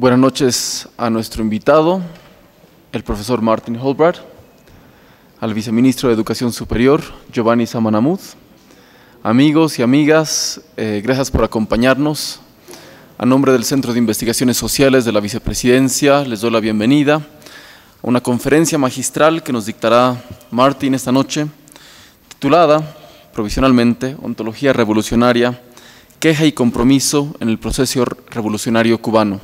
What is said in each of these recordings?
Buenas noches a nuestro invitado, el profesor Martin Holbrad, al viceministro de Educación Superior, Giovanni Samanamud, Amigos y amigas, eh, gracias por acompañarnos. A nombre del Centro de Investigaciones Sociales de la Vicepresidencia, les doy la bienvenida a una conferencia magistral que nos dictará Martin esta noche, titulada provisionalmente Ontología Revolucionaria, Queja y Compromiso en el Proceso Revolucionario Cubano.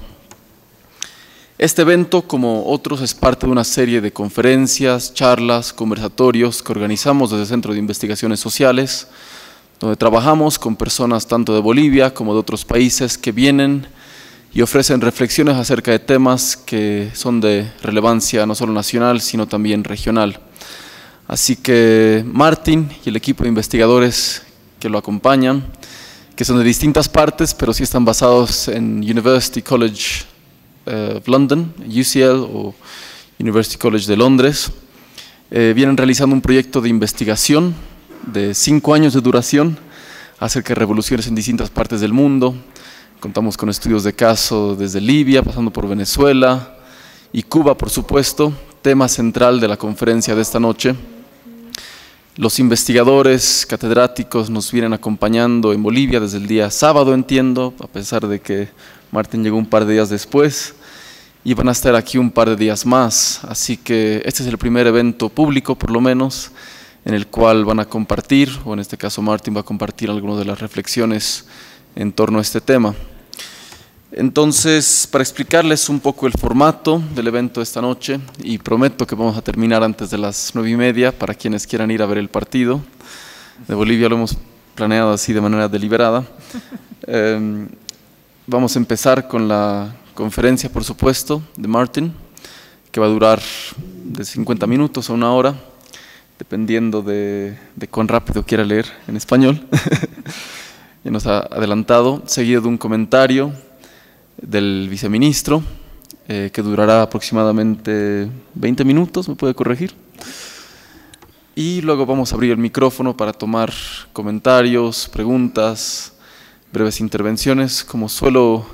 Este evento, como otros, es parte de una serie de conferencias, charlas, conversatorios que organizamos desde el Centro de Investigaciones Sociales, donde trabajamos con personas tanto de Bolivia como de otros países que vienen y ofrecen reflexiones acerca de temas que son de relevancia no solo nacional, sino también regional. Así que Martín y el equipo de investigadores que lo acompañan, que son de distintas partes, pero sí están basados en University College eh, London, UCL o University College de Londres, eh, vienen realizando un proyecto de investigación de cinco años de duración acerca de revoluciones en distintas partes del mundo. Contamos con estudios de caso desde Libia, pasando por Venezuela y Cuba, por supuesto, tema central de la conferencia de esta noche. Los investigadores catedráticos nos vienen acompañando en Bolivia desde el día sábado, entiendo, a pesar de que Martín llegó un par de días después y van a estar aquí un par de días más. Así que este es el primer evento público, por lo menos, en el cual van a compartir, o en este caso Martín va a compartir algunas de las reflexiones en torno a este tema. Entonces, para explicarles un poco el formato del evento de esta noche, y prometo que vamos a terminar antes de las nueve y media para quienes quieran ir a ver el partido de Bolivia, lo hemos planeado así de manera deliberada. Em, Vamos a empezar con la conferencia, por supuesto, de Martin, que va a durar de 50 minutos a una hora, dependiendo de, cuán rápido quiera leer en español. Y nos ha adelantado, seguido de un comentario del viceministro, eh, que durará aproximadamente 20 minutos, me puede corregir. Y luego vamos a abrir el micrófono para tomar comentarios, preguntas breves intervenciones, como suelo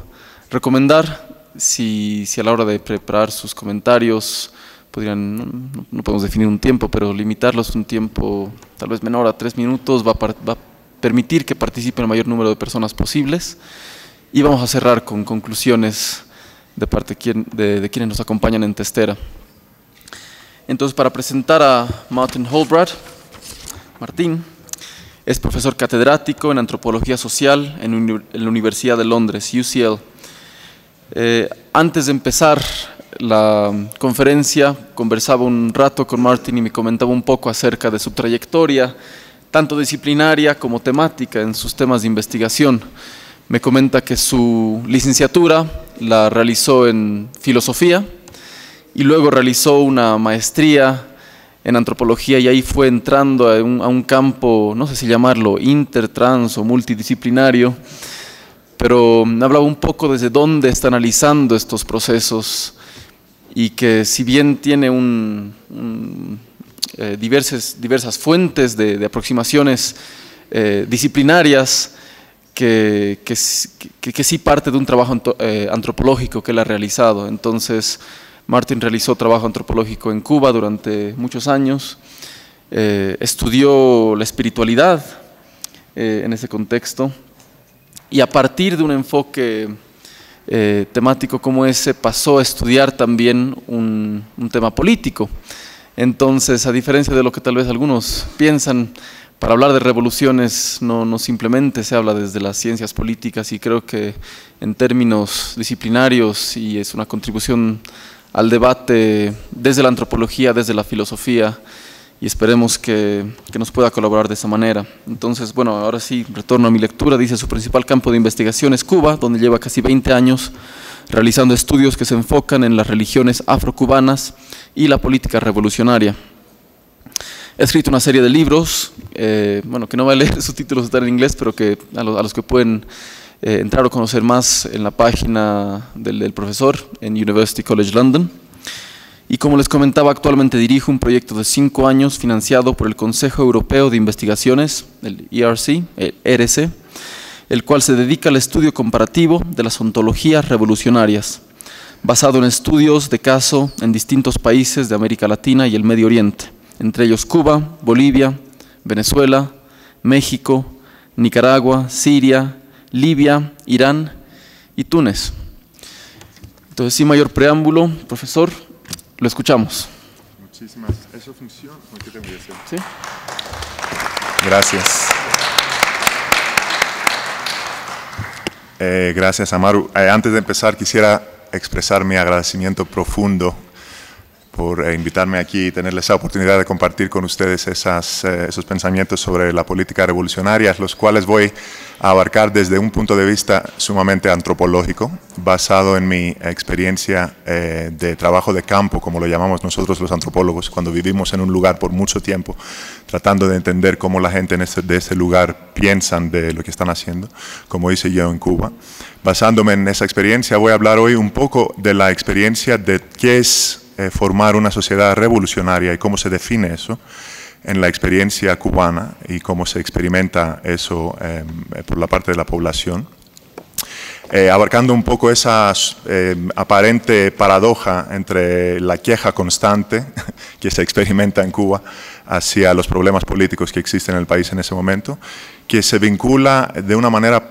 recomendar, si, si a la hora de preparar sus comentarios podrían, no, podemos definir un tiempo, pero limitarlos un tiempo tal vez menor a tres minutos va a, va permitir que participe el mayor número de personas posibles. Y vamos a cerrar con conclusiones de parte de, de quienes nos acompañan en Testera. Entonces, para presentar a Martin Holbrad, Martín, es profesor catedrático en antropología social en, la Universidad de Londres, UCL. Eh, antes de empezar la conferencia, conversaba un rato con Martin y me comentaba un poco acerca de su trayectoria, tanto disciplinaria como temática, en sus temas de investigación. Me comenta que su licenciatura la realizó en filosofía y luego realizó una maestría en antropología y ahí fue entrando a un, campo, no sé si llamarlo, intertrans o multidisciplinario, pero mm, hablaba un poco desde dónde está analizando estos procesos y que si bien tiene eh, diversas, fuentes de, aproximaciones eh, disciplinarias, que, que, sí parte de un trabajo eh, antropológico que él ha realizado. Entonces, Martin realizó trabajo antropológico en Cuba durante muchos años, eh, estudió la espiritualidad eh, en ese contexto y a partir de un enfoque eh, temático como ese pasó a estudiar también un, tema político. Entonces, a diferencia de lo que tal vez algunos piensan, para hablar de revoluciones no, no, simplemente se habla desde las ciencias políticas y creo que en términos disciplinarios y es una contribución al debate desde la antropología, desde la filosofía, y esperemos que, que, nos pueda colaborar de esa manera. Entonces, bueno, ahora sí, retorno a mi lectura. Dice, su principal campo de investigación es Cuba, donde lleva casi 20 años realizando estudios que se enfocan en las religiones afrocubanas y la política revolucionaria. He escrito una serie de libros, eh, bueno, que no va a leer, sus títulos están en inglés, pero que a, a los que pueden eh, entrar o conocer más en la página del, profesor en University College London. Y como les comentaba, actualmente dirijo un proyecto de cinco años financiado por el Consejo Europeo de Investigaciones, el ERC, el ERC, el cual se dedica al estudio comparativo de las ontologías revolucionarias, basado en estudios de caso en distintos países de América Latina y el Medio Oriente, entre ellos Cuba, Bolivia, Venezuela, México, Nicaragua, Siria, Libia, Irán y Túnez. Entonces, sin mayor preámbulo, profesor, lo escuchamos. Muchísimas. Eso funciona. ¿Qué te ¿Sí? Gracias. Eh, gracias, Amaru. Eh, antes de empezar, quisiera expresar mi agradecimiento profundo por eh, invitarme aquí y tener esa oportunidad de compartir con ustedes esas, esos pensamientos sobre la política revolucionaria, los cuales voy abarcar desde un punto de vista sumamente antropológico, basado en mi experiencia eh, de trabajo de campo, como lo llamamos nosotros los antropólogos, cuando vivimos en un lugar por mucho tiempo, tratando de entender cómo la gente de ese lugar piensan de lo que están haciendo, como hice yo en Cuba. Basándome en esa experiencia, voy a hablar hoy un poco de la experiencia de qué es eh, formar una sociedad revolucionaria y cómo se define eso en la experiencia cubana y cómo se experimenta eso em, eh, por la parte de la población. Eh, abarcando un poco esa em, aparente paradoja entre la queja constante que se experimenta en Cuba hacia los problemas políticos que existen en el país en ese momento, que se vincula de una manera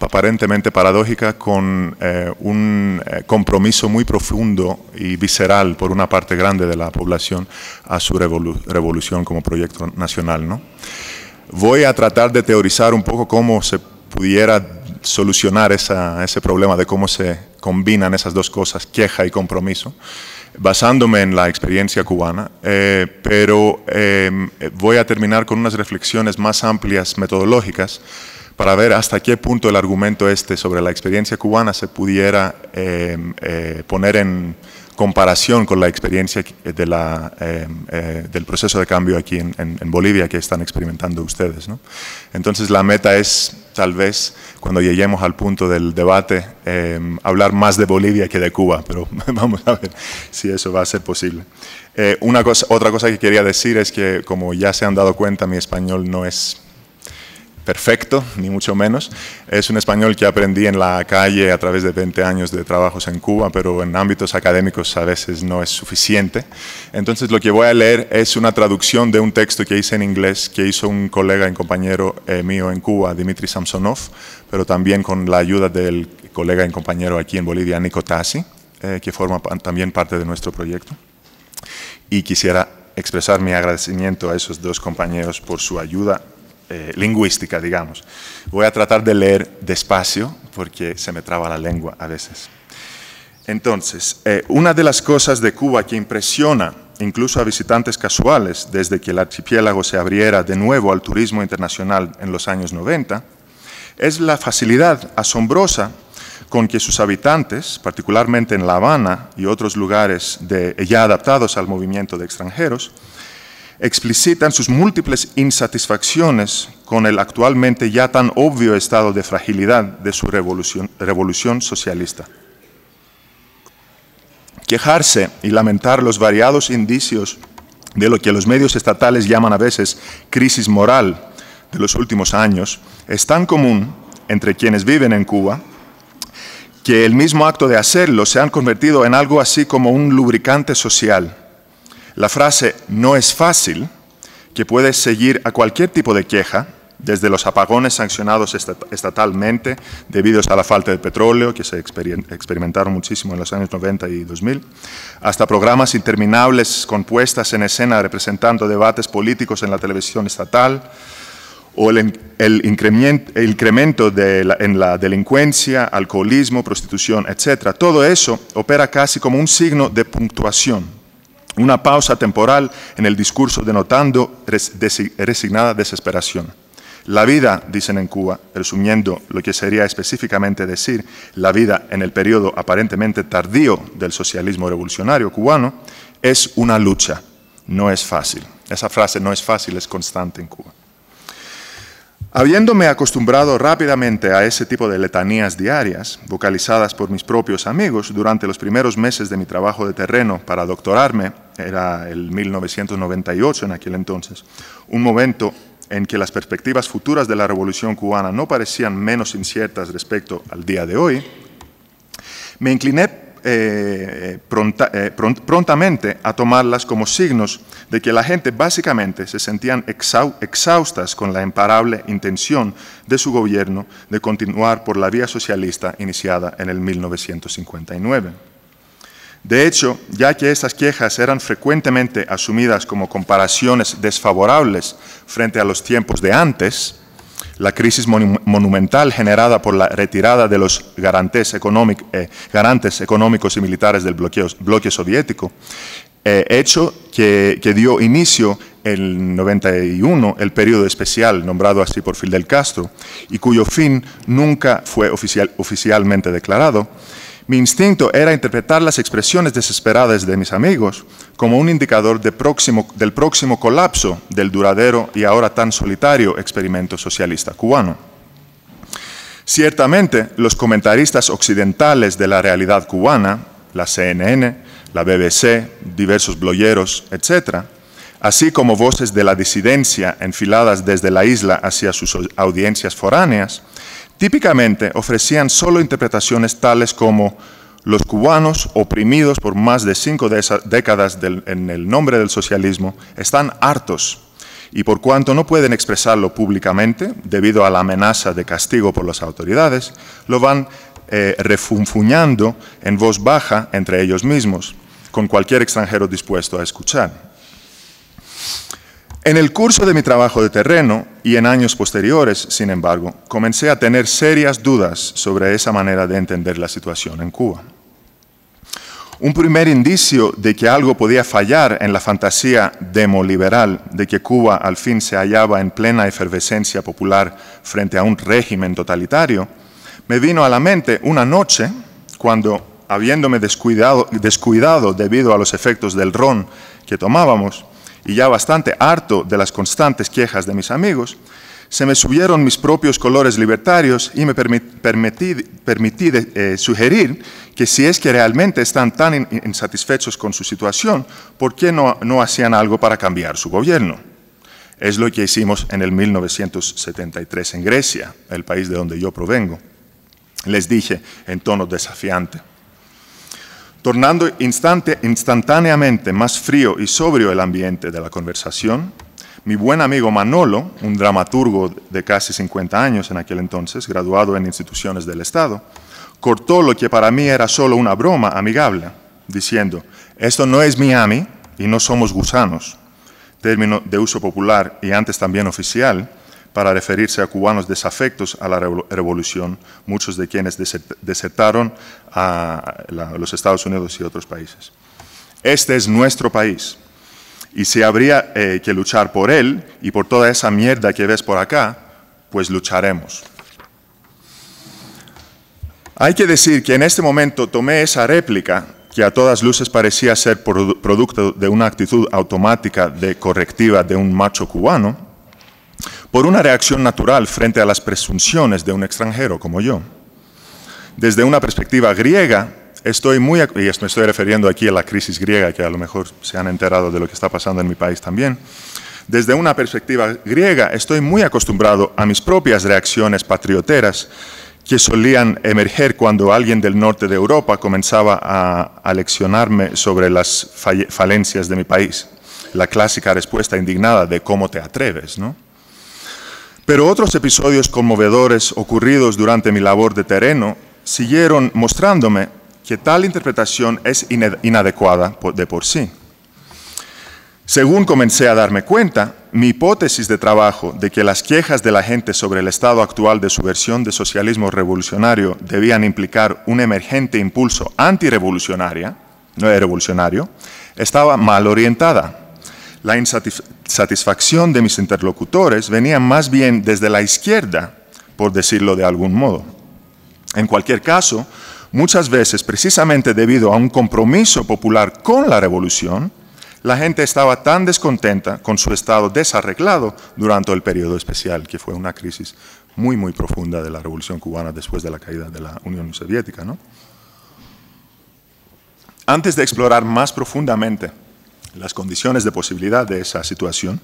aparentemente paradójica con eh, un eh, compromiso muy profundo y visceral por una parte grande de la población a su revolución como proyecto nacional. ¿no? Voy a tratar de teorizar un poco cómo se pudiera solucionar esa, ese problema de cómo se combinan esas dos cosas, queja y compromiso, basándome en la experiencia cubana, eh, pero voy a terminar con unas reflexiones más amplias metodológicas para ver hasta qué punto el argumento este sobre la experiencia cubana se pudiera em, eh, poner en comparación con la experiencia de la, em, eh, del proceso de cambio aquí en, Bolivia que están experimentando ustedes. Entonces la meta es, tal vez, cuando lleguemos al punto del debate, em, hablar más de Bolivia que de Cuba, pero vamos a ver si eso va a ser posible. Eh, una cosa, otra cosa que quería decir es que, como ya se han dado cuenta, mi español no es perfecto, ni mucho menos. Es un español que aprendí en la calle a través de 20 años de trabajos en Cuba, pero en ámbitos académicos a veces no es suficiente. Entonces lo que voy a leer es una traducción de un texto que hice en inglés, que hizo un colega y compañero eh, mío en Cuba, Dimitri Samsonov, pero también con la ayuda del colega y compañero aquí en Bolivia, Nico Tassi, eh, que forma también parte de nuestro proyecto. Y quisiera expresar mi agradecimiento a esos dos compañeros por su ayuda eh, lingüística, digamos. Voy a tratar de leer despacio porque se me traba la lengua a veces. Entonces, eh, una de las cosas de Cuba que impresiona incluso a visitantes casuales desde que el archipiélago se abriera de nuevo al turismo internacional en los años 90, es la facilidad asombrosa con que sus habitantes, particularmente en La Habana y otros lugares ya adaptados al movimiento de extranjeros, explicitan sus múltiples insatisfacciones con el actualmente ya tan obvio estado de fragilidad de su revolución, socialista. Quejarse y lamentar los variados indicios de lo que los medios estatales llaman a veces crisis moral de los últimos años es tan común entre quienes viven en Cuba que el mismo acto de hacerlo se han convertido en algo así como un lubricante social la frase no es fácil, que puede seguir a cualquier tipo de queja, desde los apagones sancionados estatalmente debido a la falta de petróleo, que se experimentaron muchísimo en los años 90 y 2000, hasta programas interminables con en escena representando debates políticos en la televisión estatal, o el, incremento en la delincuencia, alcoholismo, prostitución, etc. Todo eso opera casi como un signo de puntuación una pausa temporal en el discurso denotando resignada desesperación. La vida, dicen en Cuba, resumiendo lo que sería específicamente decir la vida en el periodo aparentemente tardío del socialismo revolucionario cubano, es una lucha, no es fácil. Esa frase no es fácil es constante en Cuba. Habiéndome acostumbrado rápidamente a ese tipo de letanías diarias, vocalizadas por mis propios amigos durante los primeros meses de mi trabajo de terreno para doctorarme, era el 1998 en aquel entonces, un momento en que las perspectivas futuras de la revolución cubana no parecían menos inciertas respecto al día de hoy, me incliné eh, eh, prontamente a tomarlas como signos de que la gente básicamente se sentían exhaustas con la imparable intención de su gobierno de continuar por la vía socialista iniciada en el 1959. De hecho, ya que estas quejas eran frecuentemente asumidas como comparaciones desfavorables frente a los tiempos de antes, la crisis monumental generada por la retirada de los garantes, eh, económicos y militares del bloqueo, bloque soviético, eh, hecho que, dio inicio en 91 el periodo especial nombrado así por Fidel Castro y cuyo fin nunca fue oficialmente declarado, mi instinto era interpretar las expresiones desesperadas de mis amigos como un indicador del próximo colapso del duradero y ahora tan solitario experimento socialista cubano. Ciertamente, los comentaristas occidentales de la realidad cubana, la CNN, la BBC, diversos blogueros, etc., así como voces de la disidencia enfiladas desde la isla hacia sus audiencias foráneas, Típicamente ofrecían solo interpretaciones tales como los cubanos, oprimidos por más de cinco décadas en el nombre del socialismo, están hartos y por cuanto no pueden expresarlo públicamente, debido a la amenaza de castigo por las autoridades, lo van eh, refunfuñando en voz baja entre ellos mismos, con cualquier extranjero dispuesto a escuchar. En el curso de mi trabajo de terreno y en años posteriores, sin embargo, comencé a tener serias dudas sobre esa manera de entender la situación en Cuba. Un primer indicio de que algo podía fallar en la fantasía demoliberal de que Cuba al fin se hallaba en plena efervescencia popular frente a un régimen totalitario, me vino a la mente una noche cuando, habiéndome descuidado, debido a los efectos del ron que tomábamos, y ya bastante harto de las constantes quejas de mis amigos, se me subieron mis propios colores libertarios y me permití, eh, sugerir que si es que realmente están tan insatisfechos con su situación, ¿por qué no, no hacían algo para cambiar su gobierno? Es lo que hicimos en el 1973 en Grecia, el país de donde yo provengo. Les dije en tono desafiante, tornando instantáneamente más frío y sobrio el ambiente de la conversación, mi buen amigo Manolo, un dramaturgo de casi 50 años en aquel entonces, graduado en instituciones del Estado, cortó lo que para mí era solo una broma amigable, diciendo, esto no es Miami y no somos gusanos, término de uso popular y antes también oficial, para referirse a cubanos desafectos a la revolución, muchos de quienes desertaron a los Estados Unidos y otros países. Este es nuestro país y si habría eh, que luchar por él y por toda esa mierda que ves por acá, pues lucharemos. Hay que decir que en este momento tomé esa réplica que a todas luces parecía ser producto de una actitud automática de correctiva de un macho cubano, por una reacción natural frente a las presunciones de un extranjero como yo. Desde una perspectiva griega, estoy muy, y me estoy refiriendo aquí a la crisis griega, que a lo mejor se han enterado de lo que está pasando en mi país también, desde una perspectiva griega estoy muy acostumbrado a mis propias reacciones patrioteras que solían emerger cuando alguien del norte de Europa comenzaba a, a leccionarme sobre las falencias de mi país. La clásica respuesta indignada de cómo te atreves, ¿no? Pero otros episodios conmovedores ocurridos durante mi labor de terreno siguieron mostrándome que tal interpretación es inadecuada de por sí. Según comencé a darme cuenta, mi hipótesis de trabajo de que las quejas de la gente sobre el estado actual de su versión de socialismo revolucionario debían implicar un emergente impulso antirevolucionario, no revolucionario, estaba mal orientada. La insatisfacción de mis interlocutores venía más bien desde la izquierda, por decirlo de algún modo. En cualquier caso, muchas veces, precisamente debido a un compromiso popular con la revolución, la gente estaba tan descontenta con su estado desarreglado durante el periodo especial, que fue una crisis muy, muy profunda de la Revolución cubana después de la caída de la Unión Soviética. Antes de explorar más profundamente las condiciones de posibilidad de esa situación,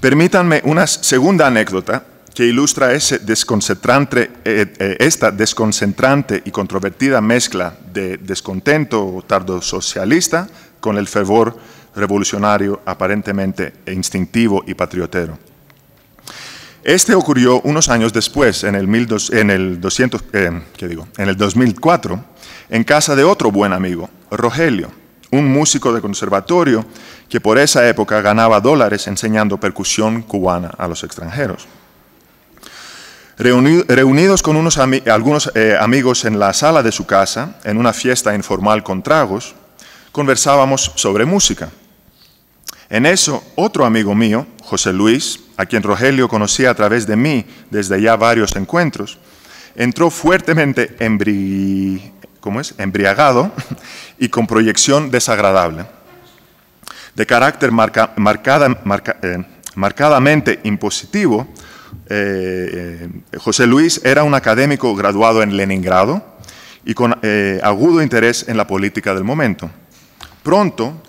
permítanme una segunda anécdota que ilustra ese desconcentrante, eh, eh, esta desconcentrante y controvertida mezcla de descontento tardosocialista con el fervor revolucionario aparentemente e instintivo y patriotero. Este ocurrió unos años después, en el, en el 200, eh, en el 2004, en casa de otro buen amigo, Rogelio, un músico de conservatorio que por esa época ganaba dólares enseñando percusión cubana a los extranjeros. reunidos con unos algunos eh, amigos en la sala de su casa, en una fiesta informal con tragos, conversábamos sobre música. En eso, otro amigo mío, José Luis, a quien Rogelio conocía a través de mí desde ya varios encuentros, entró fuertemente embri ¿cómo es? embriagado y con proyección desagradable, de carácter marcada, eh, marcadamente impositivo. Eh, eh, José Luis era un académico graduado en Leningrado y con agudo interés en la política del momento. Pronto,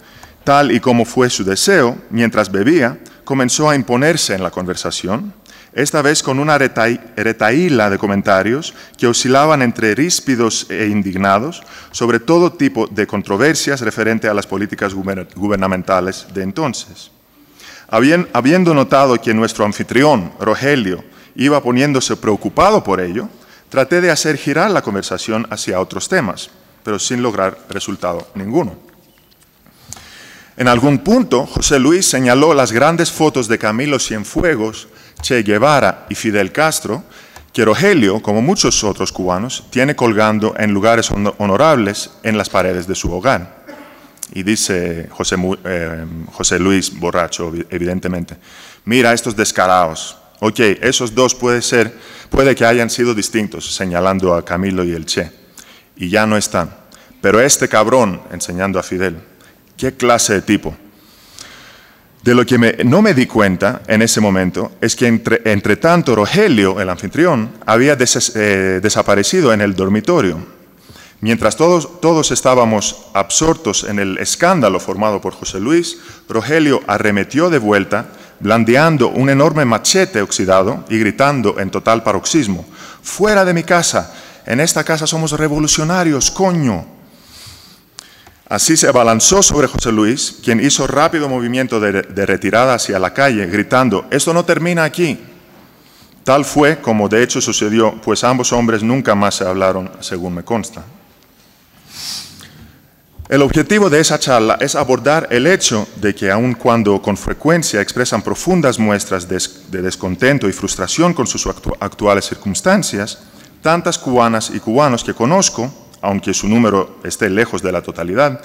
tal y como fue su deseo, mientras bebía, comenzó a imponerse en la conversación, esta vez con una retaíla de comentarios que oscilaban entre ríspidos e indignados sobre todo tipo de controversias referente a las políticas gubernamentales de entonces. Habiendo notado que nuestro anfitrión, Rogelio, iba poniéndose preocupado por ello, traté de hacer girar la conversación hacia otros temas, pero sin lograr resultado ninguno. En algún punto, José Luis señaló las grandes fotos de Camilo Cienfuegos, Che Guevara y Fidel Castro, que Rogelio, como muchos otros cubanos, tiene colgando en lugares honorables en las paredes de su hogar. Y dice José, eh, Luis, borracho, evidentemente, mira estos descarados. Ok, esos dos puede ser, puede que hayan sido distintos, señalando a Camilo y el Che, y ya no están. Pero este cabrón, enseñando a Fidel, ¿Qué clase de tipo? De lo que no me di cuenta en ese momento es que entre, tanto Rogelio, el anfitrión, había eh, desaparecido en el dormitorio. Mientras todos, todos estábamos absortos en el escándalo formado por José Luis, Rogelio arremetió de vuelta, blandeando un enorme machete oxidado y gritando en total paroxismo, ¡Fuera de mi casa! En esta casa somos revolucionarios, coño. Así se abalanzó sobre José Luis, quien hizo rápido movimiento de, retirada hacia la calle, gritando, esto no termina aquí. Tal fue como de hecho sucedió, pues ambos hombres nunca más se hablaron, según me consta. El objetivo de esa charla es abordar el hecho de que aun cuando con frecuencia expresan profundas muestras de, descontento y frustración con sus actuales circunstancias, tantas cubanas y cubanos que conozco aunque su número esté lejos de la totalidad,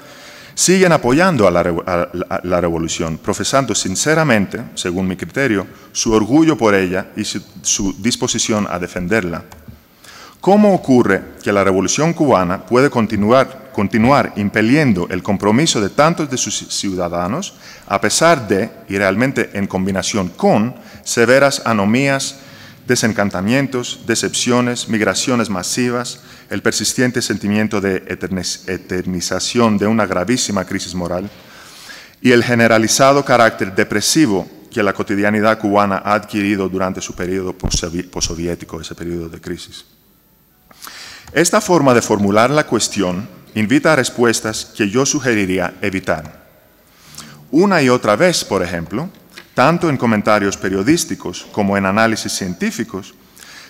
siguen apoyando a la, revolución, profesando sinceramente, según mi criterio, su orgullo por ella y su, disposición a defenderla. ¿Cómo ocurre que la revolución cubana puede continuar, continuar impeliendo el compromiso de tantos de sus ciudadanos, a pesar de, y realmente en combinación con, severas anomías desencantamientos, decepciones, migraciones masivas, el persistente sentimiento de eternización de una gravísima crisis moral y el generalizado carácter depresivo que la cotidianidad cubana ha adquirido durante su periodo postsoviético, ese periodo de crisis. Esta forma de formular la cuestión invita a respuestas que yo sugeriría evitar. Una y otra vez, por ejemplo, tanto en comentarios periodísticos como en análisis científicos,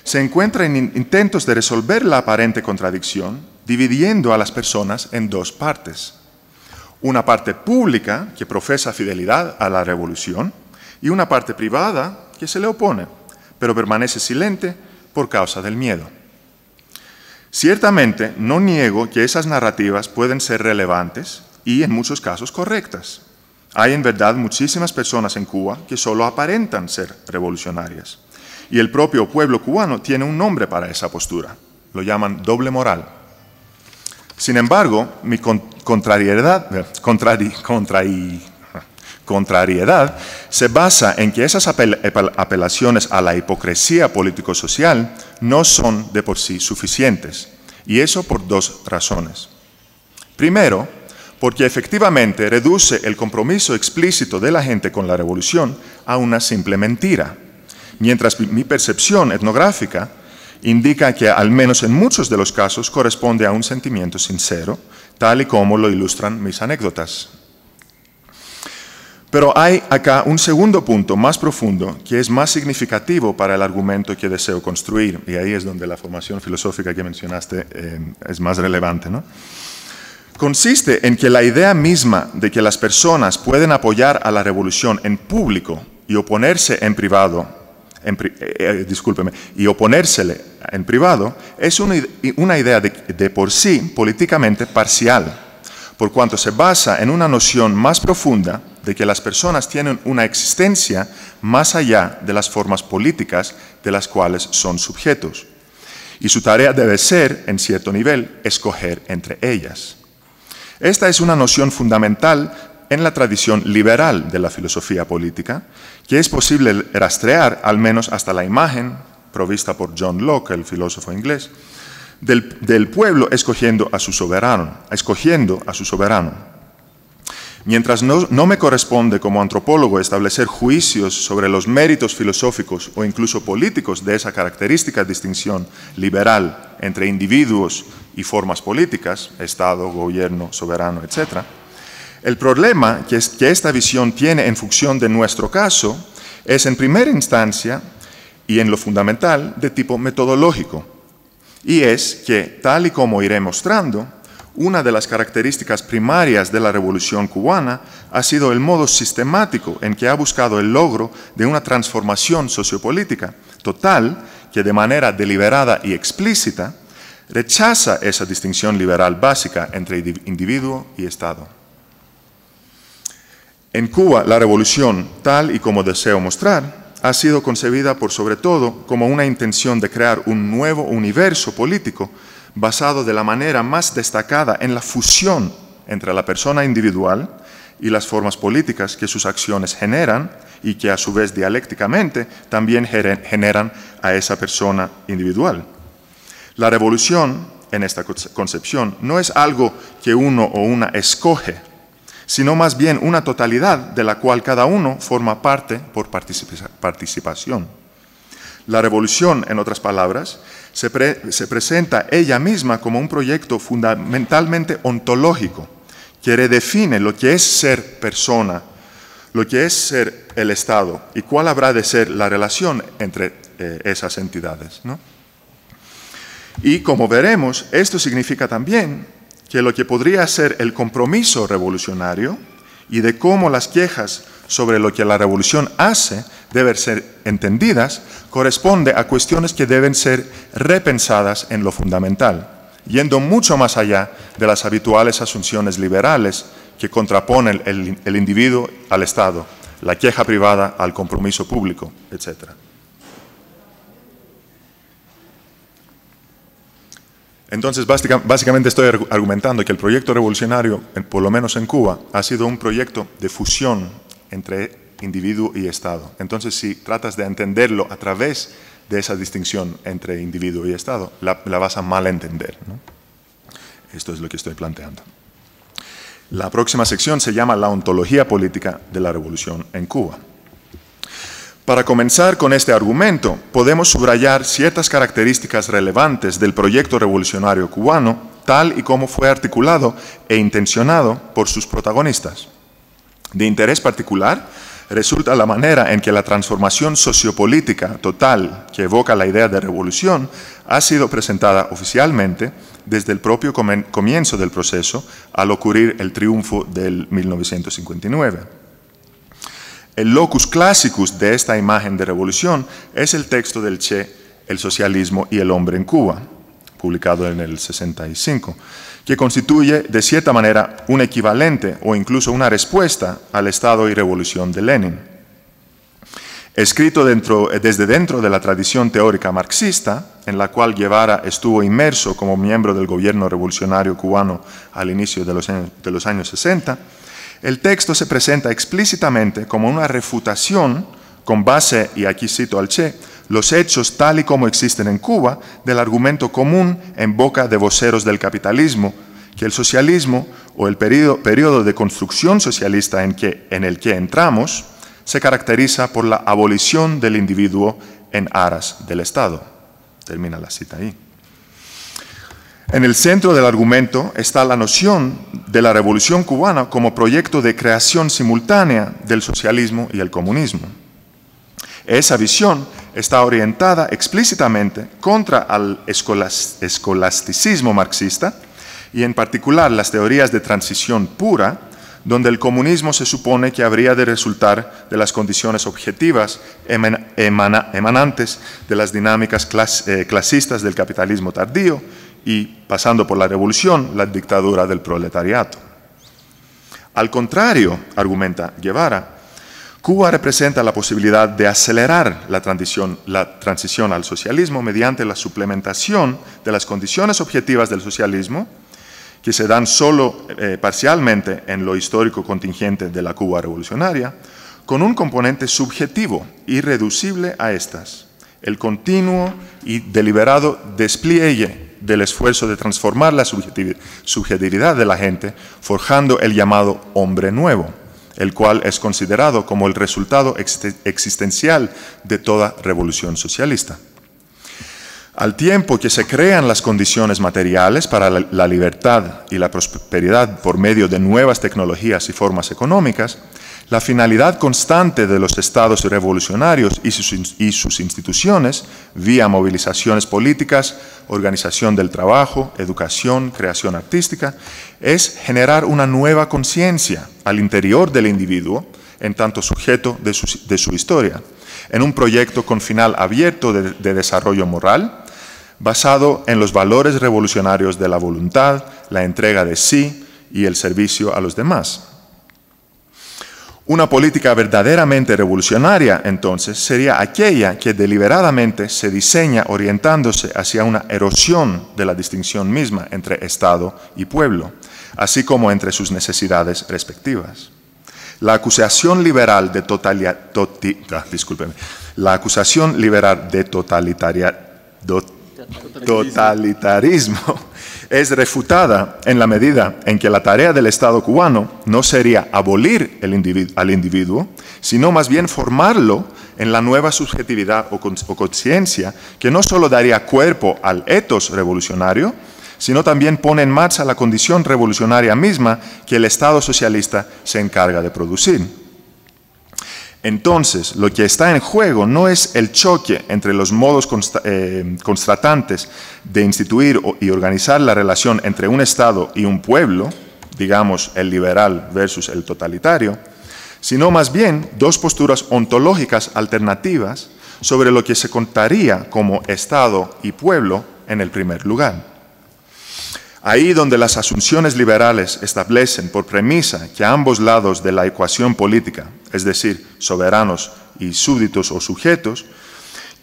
se encuentra en intentos de resolver la aparente contradicción dividiendo a las personas en dos partes. Una parte pública que profesa fidelidad a la revolución y una parte privada que se le opone, pero permanece silente por causa del miedo. Ciertamente, no niego que esas narrativas pueden ser relevantes y en muchos casos correctas, hay en verdad muchísimas personas en Cuba que solo aparentan ser revolucionarias. Y el propio pueblo cubano tiene un nombre para esa postura. Lo llaman doble moral. Sin embargo, mi contrariedad, eh, contrari, contrariedad se basa en que esas apelaciones a la hipocresía político-social no son de por sí suficientes. Y eso por dos razones. Primero, porque efectivamente reduce el compromiso explícito de la gente con la revolución a una simple mentira, mientras mi percepción etnográfica indica que al menos en muchos de los casos corresponde a un sentimiento sincero, tal y como lo ilustran mis anécdotas. Pero hay acá un segundo punto más profundo que es más significativo para el argumento que deseo construir, y ahí es donde la formación filosófica que mencionaste eh, es más relevante. ¿no? consiste en que la idea misma de que las personas pueden apoyar a la revolución en público y oponerse en privado, eh, eh, eh, y oponérsele en privado, es una, idea de por sí políticamente parcial, por cuanto se basa en una noción más profunda de que las personas tienen una existencia más allá de las formas políticas de las cuales son sujetos. Y su tarea debe ser, en cierto nivel, escoger entre ellas. Esta es una noción fundamental en la tradición liberal de la filosofía política, que es posible rastrear al menos hasta la imagen provista por John Locke, el filósofo inglés, del, pueblo escogiendo a su soberano, escogiendo a su soberano. Mientras no me corresponde como antropólogo establecer juicios sobre los méritos filosóficos o incluso políticos de esa característica distinción liberal entre individuos y formas políticas, Estado, gobierno, soberano, etc. El problema que, que esta visión tiene en función de nuestro caso es en primera instancia y en lo fundamental de tipo metodológico, y es que, tal y como iré mostrando, una de las características primarias de la Revolución cubana ha sido el modo sistemático en que ha buscado el logro de una transformación sociopolítica total que de manera deliberada y explícita rechaza esa distinción liberal básica entre individuo y Estado. En Cuba, la revolución, tal y como deseo mostrar, ha sido concebida por sobre todo como una intención de crear un nuevo universo político basado de la manera más destacada en la fusión entre la persona individual y las formas políticas que sus acciones generan y que a su vez dialécticamente también generan a esa persona individual. La revolución, en esta concepción, no es algo que uno o una escoge, sino más bien una totalidad de la cual cada uno forma parte por participación. La revolución, en otras palabras, se, presenta ella misma como un proyecto fundamentalmente ontológico, que redefine lo que es ser persona, lo que es ser el Estado y cuál habrá de ser la relación entre eh, esas entidades. ¿no? Y como veremos, esto significa también que lo que podría ser el compromiso revolucionario y de cómo las quejas sobre lo que la revolución hace deben ser entendidas corresponde a cuestiones que deben ser repensadas en lo fundamental, yendo mucho más allá de las habituales asunciones liberales que contraponen el, individuo al Estado, la queja privada al compromiso público, etc. Entonces, básicamente estoy argumentando que el proyecto revolucionario, por lo menos en Cuba, ha sido un proyecto de fusión entre individuo y Estado. Entonces, si tratas de entenderlo a través de esa distinción entre individuo y Estado, la, vas a mal entender. Esto es lo que estoy planteando. La próxima sección se llama La ontología política de la revolución en Cuba. Para comenzar con este argumento, podemos subrayar ciertas características relevantes del proyecto revolucionario cubano, tal y como fue articulado e intencionado por sus protagonistas. De interés particular, resulta la manera en que la transformación sociopolítica total que evoca la idea de revolución ha sido presentada oficialmente desde el propio comienzo del proceso al ocurrir el triunfo del 1959. El locus classicus de esta imagen de revolución es el texto del Che, El socialismo y el hombre en Cuba, publicado en el 65, que constituye de cierta manera un equivalente o incluso una respuesta al Estado y revolución de Lenin. Escrito eh, desde dentro de la tradición teórica marxista, en la cual Guevara estuvo inmerso como miembro del gobierno revolucionario cubano al inicio de los años 60, el texto se presenta explícitamente como una refutación con base, y aquí cito al Che, los hechos tal y como existen en Cuba del argumento común en boca de voceros del capitalismo, que el socialismo o el periodo, de construcción socialista en, que, en el que entramos se caracteriza por la abolición del individuo en aras del Estado. Termina la cita ahí. En el centro del argumento está la noción de la revolución cubana como proyecto de creación simultánea del socialismo y el comunismo. Esa visión está orientada explícitamente contra el escolasticismo marxista y en particular las teorías de transición pura, donde el comunismo se supone que habría de resultar de las condiciones objetivas emanantes de las dinámicas eh, clasistas del capitalismo tardío y pasando por la revolución, la dictadura del proletariato. Al contrario, argumenta Guevara, Cuba representa la posibilidad de acelerar la transición, al socialismo mediante la suplementación de las condiciones objetivas del socialismo, que se dan solo eh, parcialmente en lo histórico contingente de la Cuba revolucionaria, con un componente subjetivo irreducible a estas, el continuo y deliberado despliegue del esfuerzo de transformar la subjetividad de la gente, forjando el llamado hombre nuevo, el cual es considerado como el resultado existencial de toda revolución socialista. Al tiempo que se crean las condiciones materiales para la libertad y la prosperidad por medio de nuevas tecnologías y formas económicas, la finalidad constante de los estados revolucionarios y sus, instituciones, vía movilizaciones políticas, organización del trabajo, educación, creación artística, es generar una nueva conciencia al interior del individuo, en tanto sujeto de su, historia, en un proyecto con final abierto de desarrollo moral, basado en los valores revolucionarios de la voluntad, la entrega de sí y el servicio a los demás. Una política verdaderamente revolucionaria, entonces, sería aquella que deliberadamente se diseña orientándose hacia una erosión de la distinción misma entre Estado y pueblo, así como entre sus necesidades respectivas. La acusación liberal de, ah, la acusación liberal de totalitaria, totalitarismo es refutada en la medida en que la tarea del Estado cubano no sería abolir al individuo, sino más bien formarlo en la nueva subjetividad o conciencia que no solo daría cuerpo al etos revolucionario, sino también pone en marcha la condición revolucionaria misma que el Estado socialista se encarga de producir. Entonces, lo que está en juego no es el choque entre los modos eh, constatantes de instituir y organizar la relación entre un Estado y un pueblo, digamos el liberal versus el totalitario, sino más bien dos posturas ontológicas alternativas sobre lo que se contaría como Estado y pueblo en el primer lugar. Ahí donde las asunciones liberales establecen por premisa que ambos lados de la ecuación política, es decir, soberanos y súbditos o sujetos,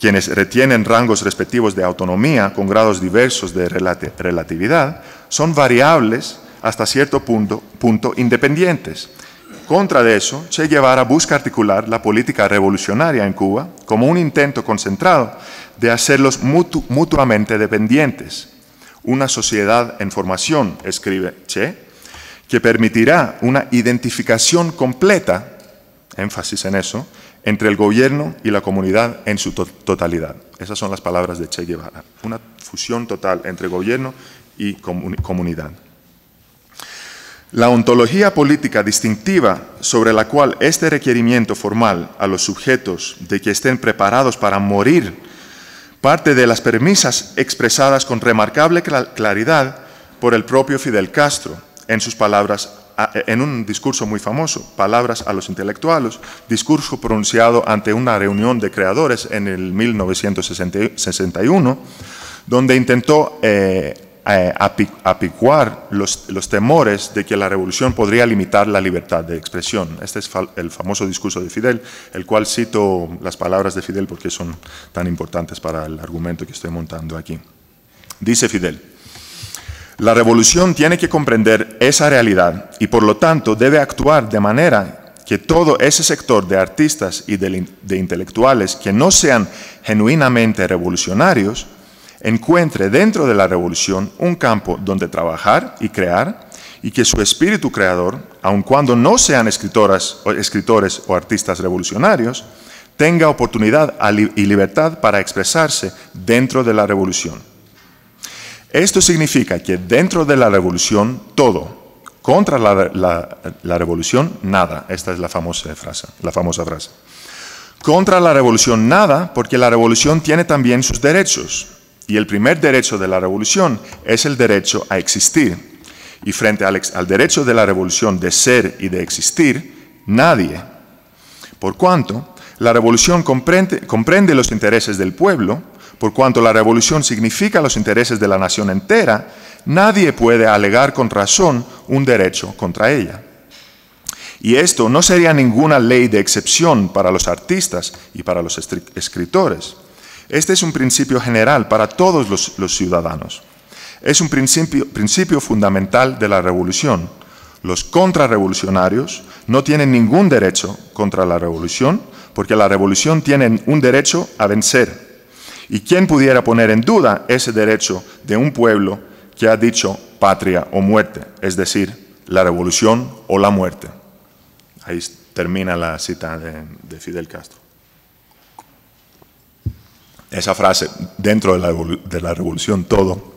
quienes retienen rangos respectivos de autonomía con grados diversos de relatividad, son variables hasta cierto punto, independientes. Contra de eso, llevará a busca articular la política revolucionaria en Cuba como un intento concentrado de hacerlos mutuamente dependientes, una sociedad en formación, escribe Che, que permitirá una identificación completa, énfasis en eso, entre el gobierno y la comunidad en su totalidad. Esas son las palabras de Che Guevara, una fusión total entre gobierno y comunidad. La ontología política distintiva sobre la cual este requerimiento formal a los sujetos de que estén preparados para morir parte de las premisas expresadas con remarcable claridad por el propio Fidel Castro en sus palabras, eh, en un discurso muy famoso, Palabras a los intelectuales, discurso pronunciado ante una reunión de creadores en el 1961, donde intentó eh, eh, apicuar los, temores de que la revolución podría limitar la libertad de expresión. Este es el famoso discurso de Fidel, el cual cito las palabras de Fidel porque son tan importantes para el argumento que estoy montando aquí. Dice Fidel, la revolución tiene que comprender esa realidad y por lo tanto debe actuar de manera que todo ese sector de artistas y de, intelectuales que no sean genuinamente revolucionarios encuentre dentro de la revolución un campo donde trabajar y crear y que su espíritu creador, aun cuando no sean escritoras, o escritores o artistas revolucionarios, tenga oportunidad y libertad para expresarse dentro de la revolución. Esto significa que dentro de la revolución todo, contra la, revolución nada. Esta es la famosa, frase, la famosa frase. Contra la revolución nada, porque la revolución tiene también sus derechos, y el primer derecho de la revolución es el derecho a existir. Y frente al, derecho de la revolución de ser y de existir, nadie. Por cuanto, la revolución comprende los intereses del pueblo, por cuanto la revolución significa los intereses de la nación entera, nadie puede alegar con razón un derecho contra ella. Y esto no sería ninguna ley de excepción para los artistas y para los escritores, este es un principio general para todos los, ciudadanos. Es un principio, principio fundamental de la revolución. Los contrarrevolucionarios no tienen ningún derecho contra la revolución porque la revolución tiene un derecho a vencer. ¿Y quién pudiera poner en duda ese derecho de un pueblo que ha dicho patria o muerte? Es decir, la revolución o la muerte. Ahí termina la cita de Fidel Castro esa frase, dentro de la, revolución todo,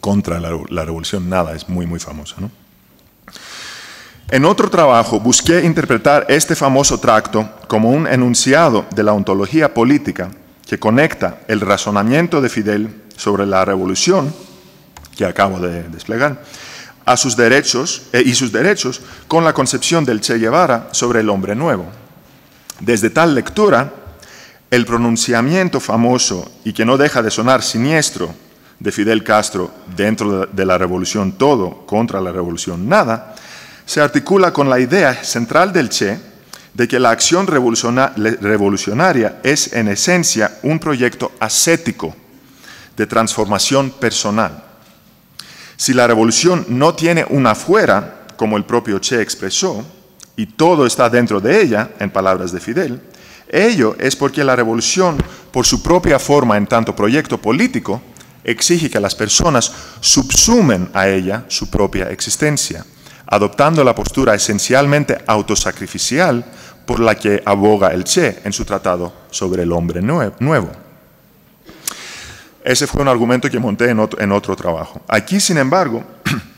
contra la, revolución nada, es muy, muy famosa. En otro trabajo busqué interpretar este famoso tracto como un enunciado de la ontología política que conecta el razonamiento de Fidel sobre la revolución, que acabo de desplegar, a sus derechos eh, y sus derechos con la concepción del Che Guevara sobre el hombre nuevo. Desde tal lectura, el pronunciamiento famoso y que no deja de sonar siniestro de Fidel Castro dentro de la revolución todo contra la revolución nada, se articula con la idea central del Che de que la acción revolucionaria es en esencia un proyecto ascético de transformación personal. Si la revolución no tiene un afuera, como el propio Che expresó, y todo está dentro de ella, en palabras de Fidel, Ello es porque la revolución, por su propia forma en tanto proyecto político, exige que las personas subsumen a ella su propia existencia, adoptando la postura esencialmente autosacrificial por la que aboga el Che en su tratado sobre el hombre nuevo. Ese fue un argumento que monté en otro, trabajo. Aquí, sin embargo,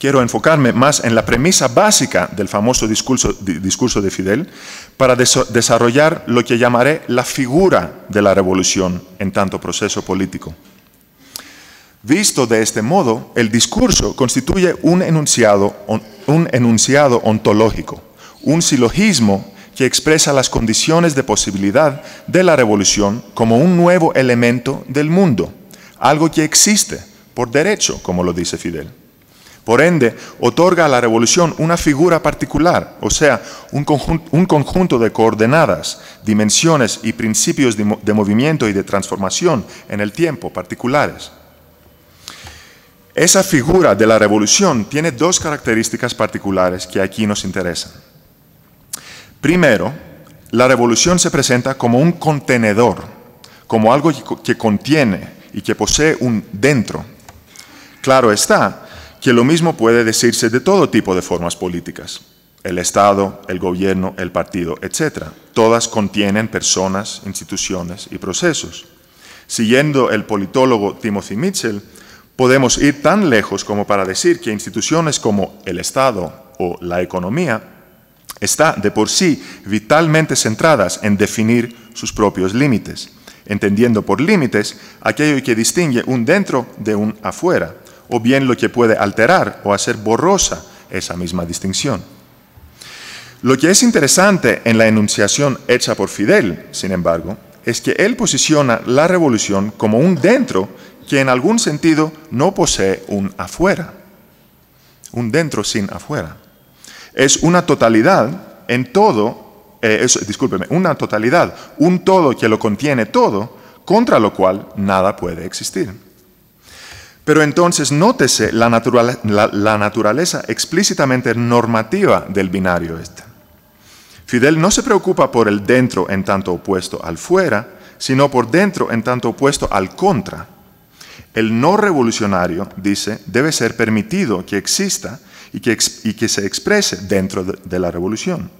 quiero enfocarme más en la premisa básica del famoso discurso, de Fidel para desarrollar lo que llamaré la figura de la revolución en tanto proceso político. Visto de este modo, el discurso constituye un enunciado, un enunciado ontológico, un silogismo que expresa las condiciones de posibilidad de la revolución como un nuevo elemento del mundo, algo que existe por derecho, como lo dice Fidel. Por ende, otorga a la revolución una figura particular, o sea, un, conjunto, de coordenadas, dimensiones y principios de, de movimiento y de transformación en el tiempo particulares. Esa figura de la revolución tiene dos características particulares que aquí nos interesan. Primero, la revolución se presenta como un contenedor, como algo que contiene y que posee un dentro. Claro está que lo mismo puede decirse de todo tipo de formas políticas, el Estado, el gobierno, el partido, etc. Todas contienen personas, instituciones y procesos. Siguiendo el politólogo Timothy Mitchell, podemos ir tan lejos como para decir que instituciones como el Estado o la economía está de por sí vitalmente centradas en definir sus propios límites, entendiendo por límites aquello que distingue un dentro de un afuera, o bien lo que puede alterar o hacer borrosa esa misma distinción. Lo que es interesante en la enunciación hecha por Fidel, sin embargo, es que él posiciona la revolución como un dentro que en algún sentido no posee un afuera, un dentro sin afuera. Es una totalidad en todo, eh, discúlpeme, una totalidad, un todo que lo contiene todo, contra lo cual nada puede existir. Pero entonces nótese la, la, naturaleza explícitamente normativa del binario este. Fidel no se preocupa por el dentro en tanto opuesto al fuera, sino por dentro en tanto opuesto al contra. El no revolucionario, dice, debe ser permitido que exista y que, y que se exprese dentro de la revolución.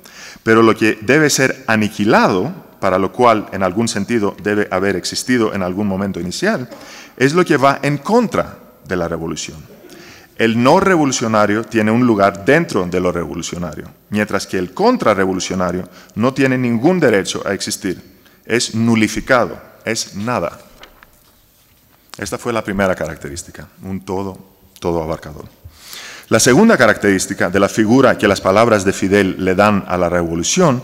Pero lo que debe ser aniquilado, para lo cual en algún sentido debe haber existido en algún momento inicial, es lo que va en contra de la revolución. El no revolucionario tiene un lugar dentro de lo revolucionario, mientras que el contrarrevolucionario no tiene ningún derecho a existir. Es nulificado, es nada. Esta fue la primera característica, un todo, todo abarcador. La segunda característica de la figura que las palabras de Fidel le dan a la revolución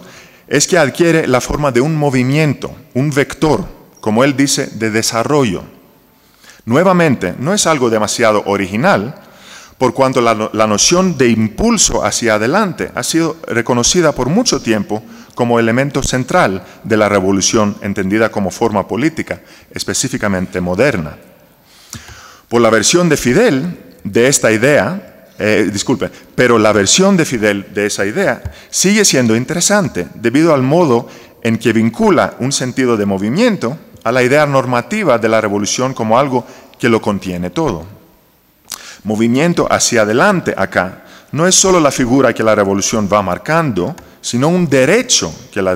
es que adquiere la forma de un movimiento, un vector, como él dice, de desarrollo, Nuevamente, no es algo demasiado original, por cuanto la, noción de impulso hacia adelante ha sido reconocida por mucho tiempo como elemento central de la revolución entendida como forma política, específicamente moderna. Por la versión de Fidel de esta idea, eh, disculpe, pero la versión de Fidel de esa idea sigue siendo interesante debido al modo en que vincula un sentido de movimiento a la idea normativa de la revolución como algo que lo contiene todo. Movimiento hacia adelante acá no es solo la figura que la revolución va marcando, sino un derecho que la,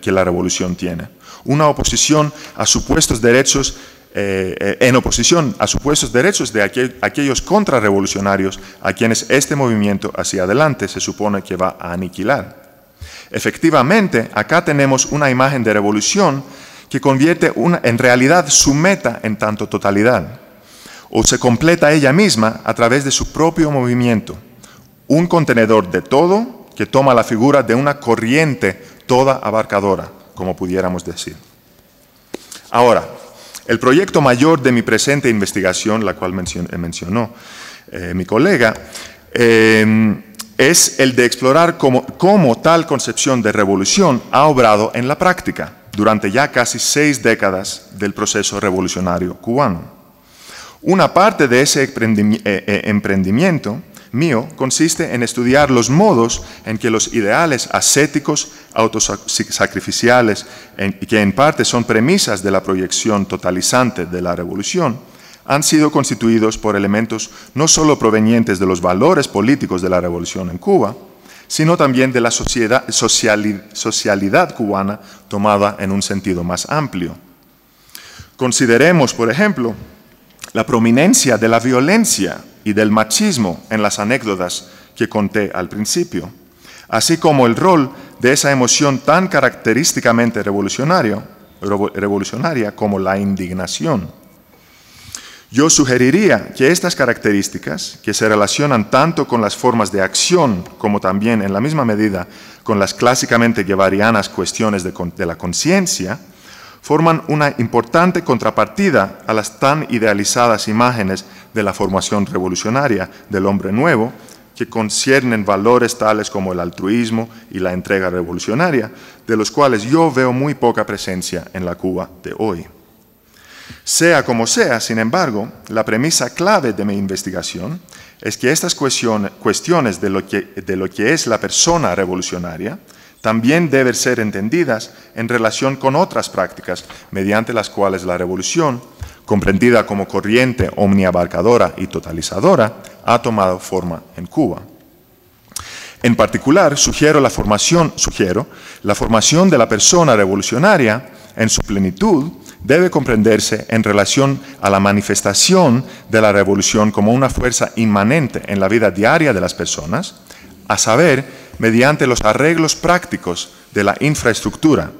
que la revolución tiene, una oposición a supuestos derechos, eh, eh, en oposición a supuestos derechos de aquel, aquellos contrarrevolucionarios a quienes este movimiento hacia adelante se supone que va a aniquilar. Efectivamente, acá tenemos una imagen de revolución que convierte una, en realidad su meta en tanto totalidad, o se completa ella misma a través de su propio movimiento, un contenedor de todo que toma la figura de una corriente toda abarcadora, como pudiéramos decir. Ahora, el proyecto mayor de mi presente investigación, la cual eh, mencionó eh, mi colega, em, es el de explorar cómo, tal concepción de revolución ha obrado en la práctica durante ya casi seis décadas del proceso revolucionario cubano. Una parte de ese eh, eh, emprendimiento mío consiste en estudiar los modos en que los ideales ascéticos, autosacrificiales, que en parte son premisas de la proyección totalizante de la revolución, han sido constituidos por elementos no sólo provenientes de los valores políticos de la revolución en Cuba, sino también de la sociedad, socialidad cubana tomada en un sentido más amplio. Consideremos, por ejemplo, la prominencia de la violencia y del machismo en las anécdotas que conté al principio, así como el rol de esa emoción tan característicamente revolucionaria como la indignación. Yo sugeriría que estas características, que se relacionan tanto con las formas de acción como también en la misma medida con las clásicamente guevarianas cuestiones de la conciencia, forman una importante contrapartida a las tan idealizadas imágenes de la formación revolucionaria del hombre nuevo, que conciernen valores tales como el altruismo y la entrega revolucionaria, de los cuales yo veo muy poca presencia en la Cuba de hoy. Sea como sea, sin embargo, la premisa clave de mi investigación es que estas cuestiones de lo que, es la persona revolucionaria también deben ser entendidas en relación con otras prácticas mediante las cuales la revolución, comprendida como corriente omniabarcadora y totalizadora, ha tomado forma en Cuba. En particular, sugiero la formación de la persona revolucionaria en su plenitud debe comprenderse en relación a la manifestación de la revolución como una fuerza inmanente en la vida diaria de las personas, a saber, mediante los arreglos prácticos de la infraestructura,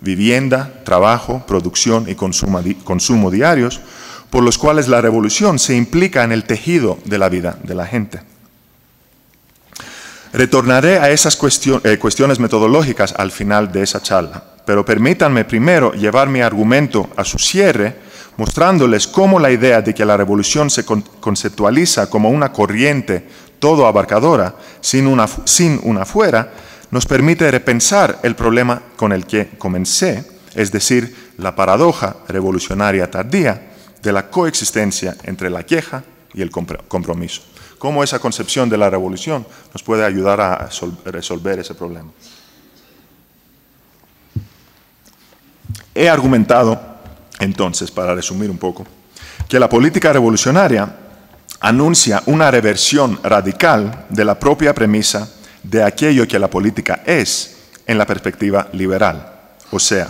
vivienda, trabajo, producción y consumo, consumo diarios, por los cuales la revolución se implica en el tejido de la vida de la gente. Retornaré a esas eh, cuestiones metodológicas al final de esa charla, pero permítanme primero llevar mi argumento a su cierre mostrándoles cómo la idea de que la revolución se conceptualiza como una corriente todo abarcadora, sin una, sin fuera, nos permite repensar el problema con el que comencé, es decir, la paradoja revolucionaria tardía de la coexistencia entre la queja y el compromiso cómo esa concepción de la revolución nos puede ayudar a resolver ese problema. He argumentado, entonces, para resumir un poco, que la política revolucionaria anuncia una reversión radical de la propia premisa de aquello que la política es en la perspectiva liberal, o sea,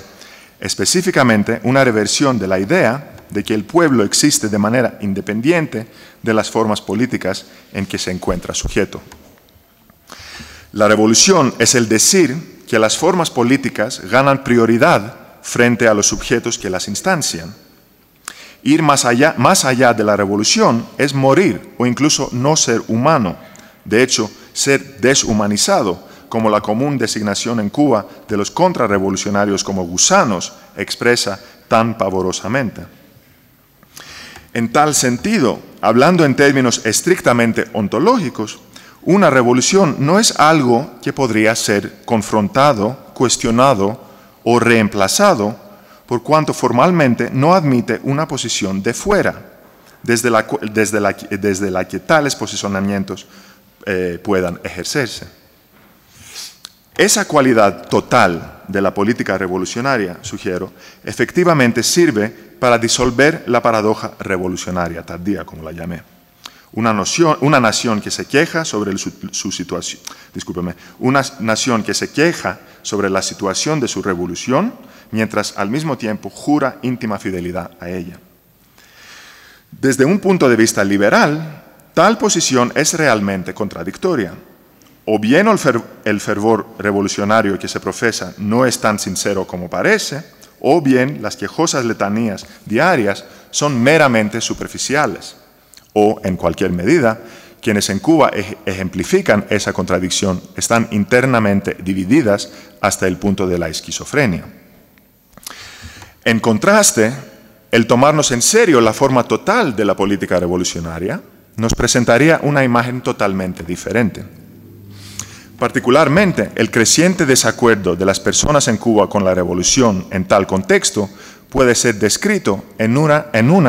específicamente una reversión de la idea de que el pueblo existe de manera independiente de las formas políticas en que se encuentra sujeto. La revolución es el decir que las formas políticas ganan prioridad frente a los sujetos que las instancian. Ir más allá, más allá de la revolución es morir o incluso no ser humano, de hecho, ser deshumanizado, como la común designación en Cuba de los contrarrevolucionarios como gusanos expresa tan pavorosamente. En tal sentido, hablando en términos estrictamente ontológicos, una revolución no es algo que podría ser confrontado, cuestionado o reemplazado, por cuanto formalmente no admite una posición de fuera, desde la, desde la, desde la que tales posicionamientos eh, puedan ejercerse. Esa cualidad total de la política revolucionaria, sugiero, efectivamente sirve para disolver la paradoja revolucionaria, tardía como la llamé. Una, nación que se queja sobre su, situación, una nación que se queja sobre la situación de su revolución, mientras al mismo tiempo jura íntima fidelidad a ella. Desde un punto de vista liberal, tal posición es realmente contradictoria o bien el fervor revolucionario que se profesa no es tan sincero como parece, o bien las quejosas letanías diarias son meramente superficiales, o en cualquier medida, quienes en Cuba ejemplifican esa contradicción están internamente divididas hasta el punto de la esquizofrenia. En contraste, el tomarnos en serio la forma total de la política revolucionaria nos presentaría una imagen totalmente diferente. Particularmente, el creciente desacuerdo de las personas en Cuba con la revolución en tal contexto puede ser descrito en una,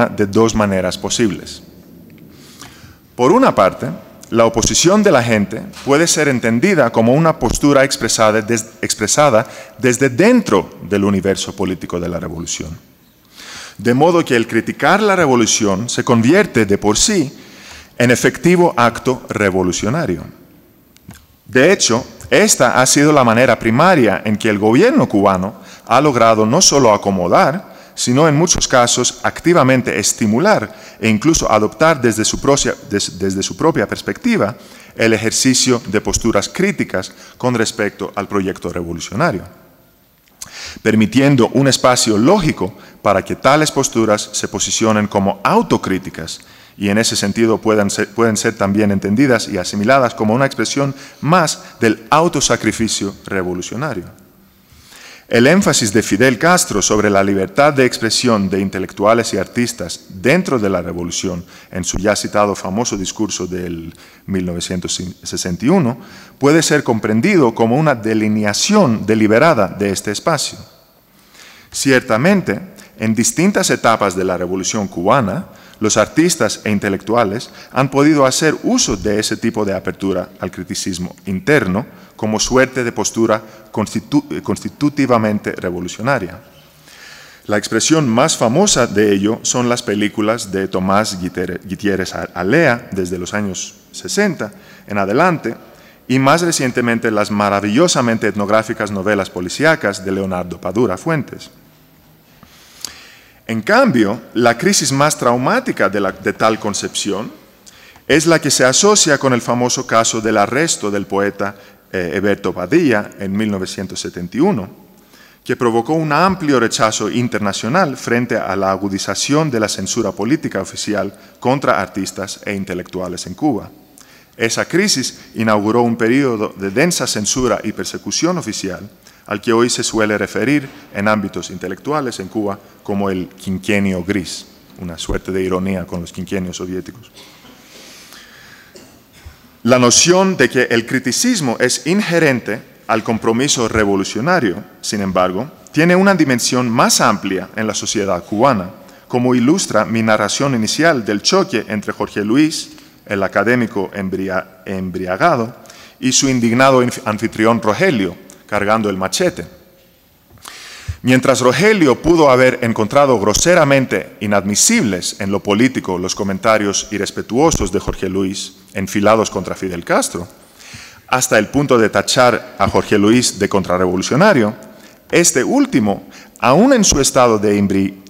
de dos maneras posibles. Por una parte, la oposición de la gente puede ser entendida como una postura expresada desde dentro del universo político de la revolución. De modo que el criticar la revolución se convierte de por sí en efectivo acto revolucionario. De hecho, esta ha sido la manera primaria en que el gobierno cubano ha logrado no solo acomodar, sino en muchos casos activamente estimular e incluso adoptar desde su, desde su propia perspectiva el ejercicio de posturas críticas con respecto al proyecto revolucionario, permitiendo un espacio lógico para que tales posturas se posicionen como autocríticas y en ese sentido pueden ser, pueden ser también entendidas y asimiladas como una expresión más del autosacrificio revolucionario. El énfasis de Fidel Castro sobre la libertad de expresión de intelectuales y artistas dentro de la revolución, en su ya citado famoso discurso del 1961, puede ser comprendido como una delineación deliberada de este espacio. Ciertamente, en distintas etapas de la revolución cubana, los artistas e intelectuales han podido hacer uso de ese tipo de apertura al criticismo interno como suerte de postura constitutivamente revolucionaria. La expresión más famosa de ello son las películas de Tomás Gutiérrez Alea desde los años 60 en adelante y más recientemente las maravillosamente etnográficas novelas policíacas de Leonardo Padura Fuentes. En cambio, la crisis más traumática de, tal concepción es la que se asocia con el famoso caso del arresto del poeta eh, Eberto Badilla en 1971, que provocó un amplio rechazo internacional frente a la agudización de la censura política oficial contra artistas e intelectuales en Cuba. Esa crisis inauguró un periodo de densa censura y persecución oficial al que hoy se suele referir en ámbitos intelectuales en Cuba como el quinquenio gris, una suerte de ironía con los quinquenios soviéticos. La noción de que el criticismo es inherente al compromiso revolucionario, sin embargo, tiene una dimensión más amplia en la sociedad cubana, como ilustra mi narración inicial del choque entre Jorge Luis, el académico embriagado, y su indignado anfitrión Rogelio, cargando el machete. Mientras Rogelio pudo haber encontrado groseramente inadmisibles en lo político los comentarios irrespetuosos de Jorge Luis enfilados contra Fidel Castro, hasta el punto de tachar a Jorge Luis de contrarrevolucionario, este último, aún en su estado de, embri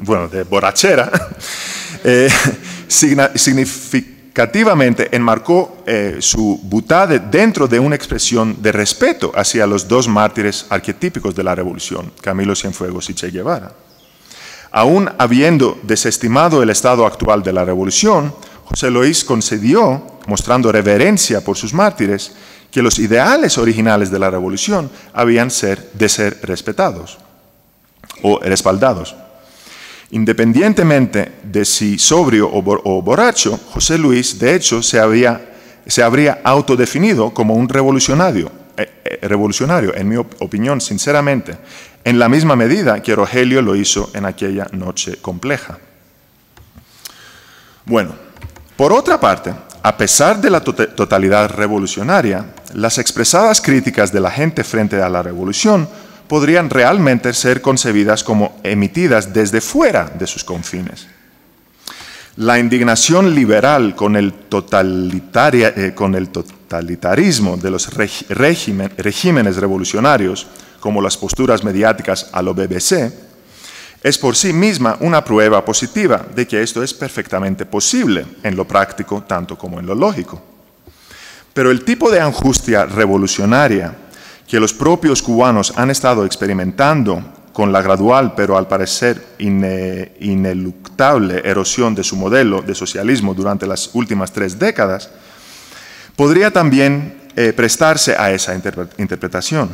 bueno, de borrachera, eh, significó enmarcó eh, su butade dentro de una expresión de respeto hacia los dos mártires arquetípicos de la revolución, Camilo Cienfuegos y Che Guevara. Aún habiendo desestimado el estado actual de la revolución, José Luis concedió, mostrando reverencia por sus mártires, que los ideales originales de la revolución habían de ser respetados o respaldados. Independientemente de si sobrio o, borracho, José Luis, de hecho, se, habría autodefinido como un revolucionario, eh, eh, revolucionario, en mi opinión, sinceramente, en la misma medida que Rogelio lo hizo en aquella noche compleja. Bueno, por otra parte, a pesar de la totalidad revolucionaria, las expresadas críticas de la gente frente a la revolución podrían realmente ser concebidas como emitidas desde fuera de sus confines. La indignación liberal con el, eh, totalitarismo de los regímenes revolucionarios, como las posturas mediáticas a lo BBC, es por sí misma una prueba positiva de que esto es perfectamente posible en lo práctico tanto como en lo lógico. Pero el tipo de angustia revolucionaria que los propios cubanos han estado experimentando con la gradual, pero al parecer ineluctable erosión de su modelo de socialismo durante las últimas tres décadas, podría también eh, prestarse a esa interpretación.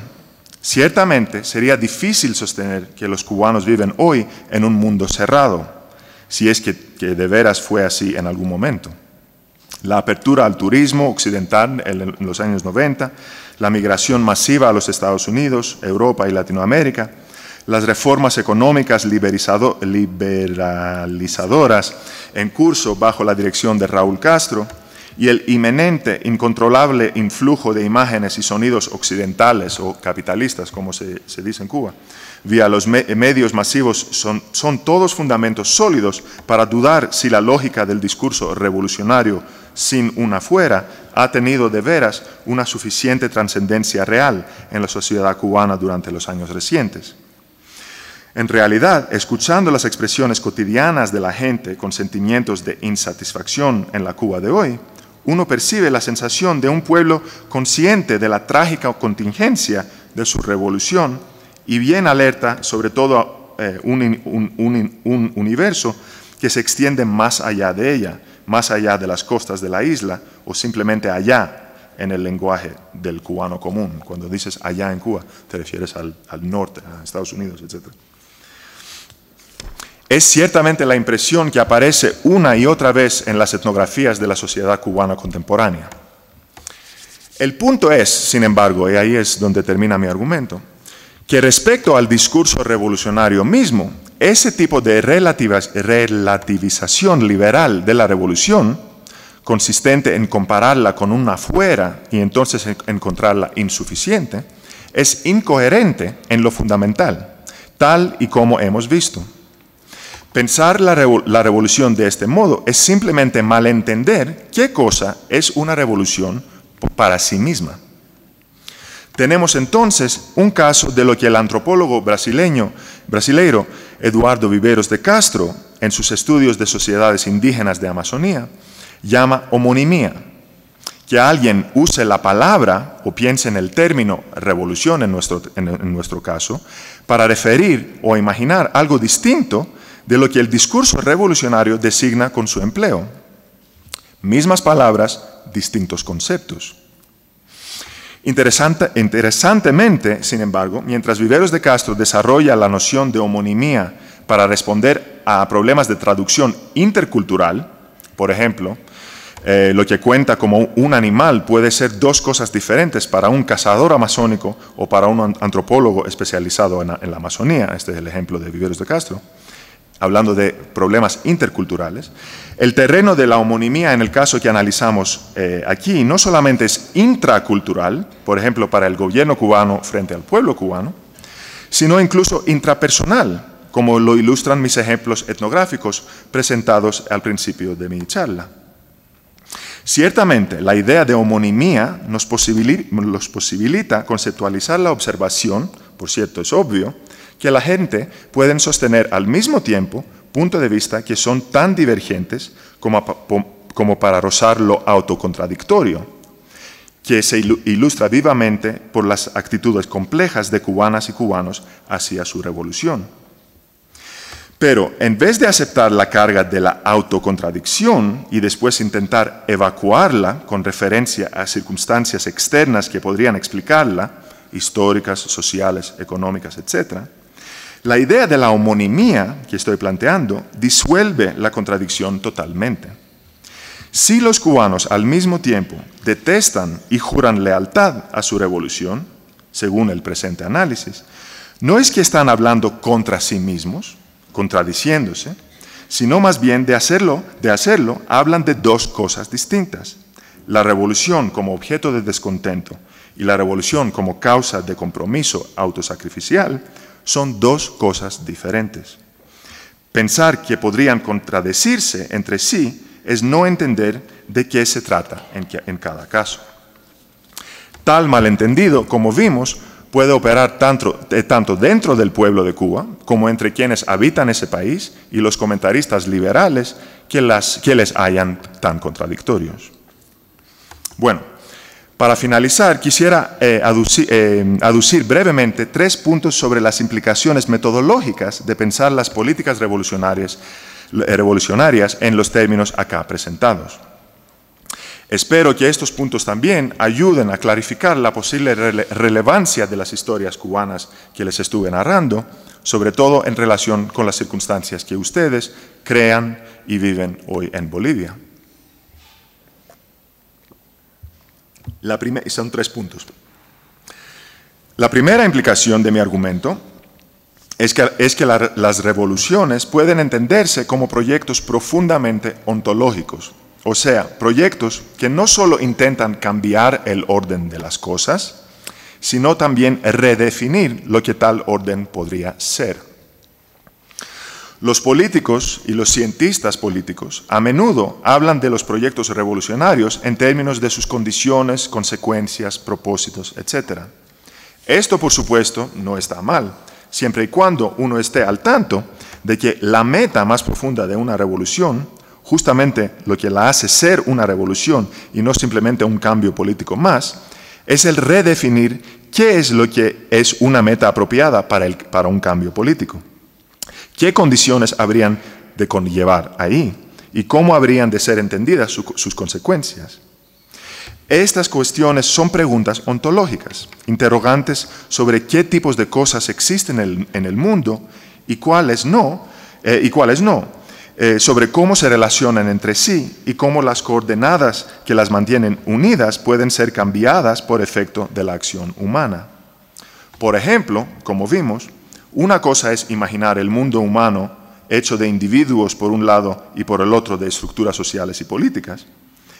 Ciertamente sería difícil sostener que los cubanos viven hoy en un mundo cerrado, si es que de veras fue así en algún momento la apertura al turismo occidental en los años 90, la migración masiva a los Estados Unidos, Europa y Latinoamérica, las reformas económicas liberalizadoras en curso bajo la dirección de Raúl Castro y el inminente, incontrolable influjo de imágenes y sonidos occidentales o capitalistas, como se, dice en Cuba, vía los medios masivos, son, son todos fundamentos sólidos para dudar si la lógica del discurso revolucionario sin una fuera ha tenido de veras una suficiente trascendencia real en la sociedad cubana durante los años recientes. En realidad, escuchando las expresiones cotidianas de la gente con sentimientos de insatisfacción en la Cuba de hoy, uno percibe la sensación de un pueblo consciente de la trágica contingencia de su revolución y bien alerta sobre todo eh, un universo que se extiende más allá de ella, más allá de las costas de la isla o simplemente allá en el lenguaje del cubano común. Cuando dices allá en Cuba, te refieres al, norte, a Estados Unidos, etc. Es ciertamente la impresión que aparece una y otra vez en las etnografías de la sociedad cubana contemporánea. El punto es, sin embargo, y ahí es donde termina mi argumento, que respecto al discurso revolucionario mismo, ese tipo de relativización liberal de la revolución, consistente en compararla con una fuera y entonces encontrarla insuficiente, es incoherente en lo fundamental, tal y como hemos visto. Pensar la, revolución de este modo es simplemente malentender qué cosa es una revolución para sí misma. Tenemos entonces un caso de lo que el antropólogo brasileño, brasileiro Eduardo Viveros de Castro, en sus estudios de sociedades indígenas de Amazonía, llama homonimía. Que alguien use la palabra o piense en el término revolución en nuestro, en nuestro caso, para referir o imaginar algo distinto de lo que el discurso revolucionario designa con su empleo. Mismas palabras, distintos conceptos interesantemente, sin embargo, mientras Viveros de Castro desarrolla la noción de homonimía para responder a problemas de traducción intercultural, por ejemplo, eh, lo que cuenta como un animal puede ser dos cosas diferentes para un cazador amazónico o para un antropólogo especializado en en la Amazonía. Este es el ejemplo de Viveros de Castro hablando de problemas interculturales, el terreno de la homonimía en el caso que analizamos eh, aquí no solamente es intracultural, por ejemplo, para el gobierno cubano frente al pueblo cubano, sino incluso intrapersonal, como lo ilustran mis ejemplos etnográficos presentados al principio de mi charla. Ciertamente, la idea de homonimía nos posibilita conceptualizar la observación, por cierto, es obvio, que la gente pueden sostener al mismo tiempo puntos de vista que son tan divergentes como, como para rozar lo autocontradictorio, que se ilustra vivamente por las actitudes complejas de cubanas y cubanos hacia su revolución. Pero en vez de aceptar la carga de la autocontradicción y después intentar evacuarla con referencia a circunstancias externas que podrían explicarla, históricas, sociales, económicas, etc., la idea de la homonimía que estoy planteando disuelve la contradicción totalmente. Si los cubanos al mismo tiempo detestan y juran lealtad a su revolución, según el presente análisis, no es que están hablando contra sí mismos, contradiciéndose, sino más bien de hacerlo, de hacerlo hablan de dos cosas distintas. La revolución como objeto de descontento y la revolución como causa de compromiso autosacrificial son dos cosas diferentes. Pensar que podrían contradecirse entre sí es no entender de qué se trata en, cada caso. Tal malentendido, como vimos, puede operar tanto, eh, tanto, dentro del pueblo de Cuba como entre quienes habitan ese país y los comentaristas liberales que, las, que les hayan tan contradictorios. Bueno, para finalizar, quisiera eh, eh, aducir, brevemente tres puntos sobre las implicaciones metodológicas de pensar las políticas eh, revolucionarias, en los términos acá presentados. Espero que estos puntos también ayuden a clarificar la posible relevancia de las historias cubanas que les estuve narrando, sobre todo en relación con las circunstancias que ustedes crean y viven hoy en Bolivia. La primera, son tres puntos. La primera implicación de mi argumento es que, las revoluciones pueden entenderse como proyectos profundamente ontológicos, o sea, proyectos que no solo intentan cambiar el orden de las cosas, sino también redefinir lo que tal orden podría ser. Los políticos y los cientistas políticos a menudo hablan de los proyectos revolucionarios en términos de sus condiciones, consecuencias, propósitos, etc. Esto, por supuesto, no está mal, siempre y cuando uno esté al tanto de que la meta más profunda de una revolución, justamente lo que la hace ser una revolución y no simplemente un cambio político más, es el redefinir qué es lo que es una meta apropiada para, para un cambio político. ¿Qué condiciones habrían de conllevar ahí? ¿Y cómo habrían de ser entendidas sus consecuencias? Estas cuestiones son preguntas ontológicas, interrogantes sobre qué tipos de cosas existen en el, mundo y cuáles no, eh, y cuáles no eh, sobre cómo se relacionan entre sí y cómo las coordenadas que las mantienen unidas pueden ser cambiadas por efecto de la acción humana. Por ejemplo, como vimos, una cosa es imaginar el mundo humano hecho de individuos por un lado y por el otro de estructuras sociales y políticas,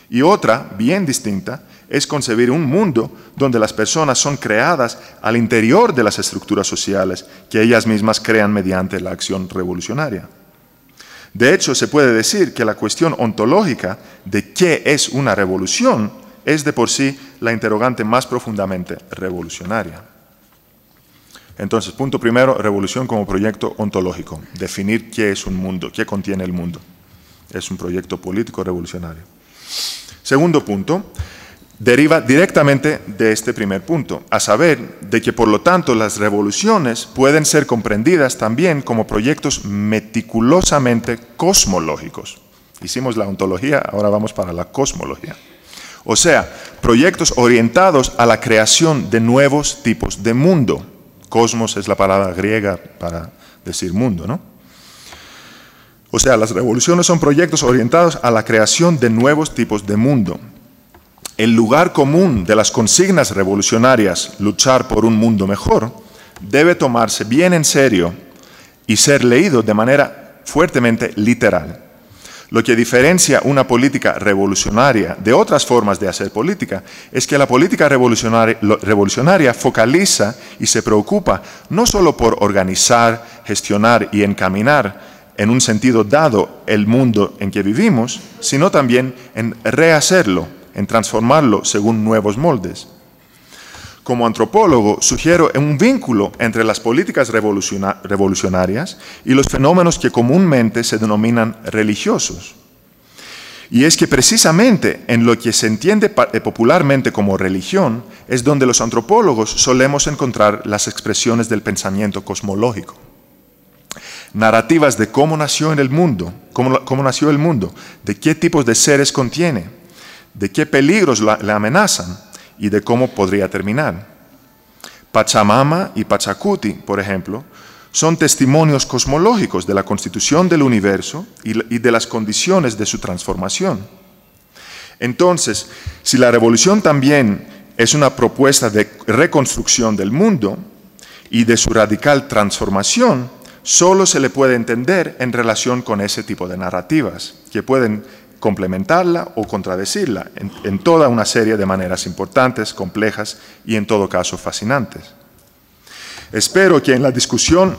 y otra, bien distinta, es concebir un mundo donde las personas son creadas al interior de las estructuras sociales que ellas mismas crean mediante la acción revolucionaria. De hecho, se puede decir que la cuestión ontológica de qué es una revolución es de por sí la interrogante más profundamente revolucionaria. Entonces, punto primero, revolución como proyecto ontológico. Definir qué es un mundo, qué contiene el mundo. Es un proyecto político revolucionario. Segundo punto, deriva directamente de este primer punto, a saber, de que por lo tanto las revoluciones pueden ser comprendidas también como proyectos meticulosamente cosmológicos. Hicimos la ontología, ahora vamos para la cosmología. O sea, proyectos orientados a la creación de nuevos tipos de mundo, Cosmos es la palabra griega para decir mundo, ¿no? O sea, las revoluciones son proyectos orientados a la creación de nuevos tipos de mundo. El lugar común de las consignas revolucionarias, luchar por un mundo mejor, debe tomarse bien en serio y ser leído de manera fuertemente literal. Lo que diferencia una política revolucionaria de otras formas de hacer política es que la política revolucionaria, focaliza y se preocupa no solo por organizar, gestionar y encaminar en un sentido dado el mundo en que vivimos, sino también en rehacerlo, en transformarlo según nuevos moldes. Como antropólogo, sugiero un vínculo entre las políticas revolucionarias y los fenómenos que comúnmente se denominan religiosos. Y es que precisamente en lo que se entiende eh, popularmente como religión es donde los antropólogos solemos encontrar las expresiones del pensamiento cosmológico. Narrativas de cómo nació el mundo, cómo, nació el mundo, de qué tipos de seres contiene, de qué peligros le amenazan, y de cómo podría terminar. Pachamama y Pachacuti, por ejemplo, son testimonios cosmológicos de la constitución del universo y de las condiciones de su transformación. Entonces, si la revolución también es una propuesta de reconstrucción del mundo y de su radical transformación, solo se le puede entender en relación con ese tipo de narrativas, que pueden complementarla o contradecirla en, toda una serie de maneras importantes, complejas y en todo caso fascinantes. Espero que en la discusión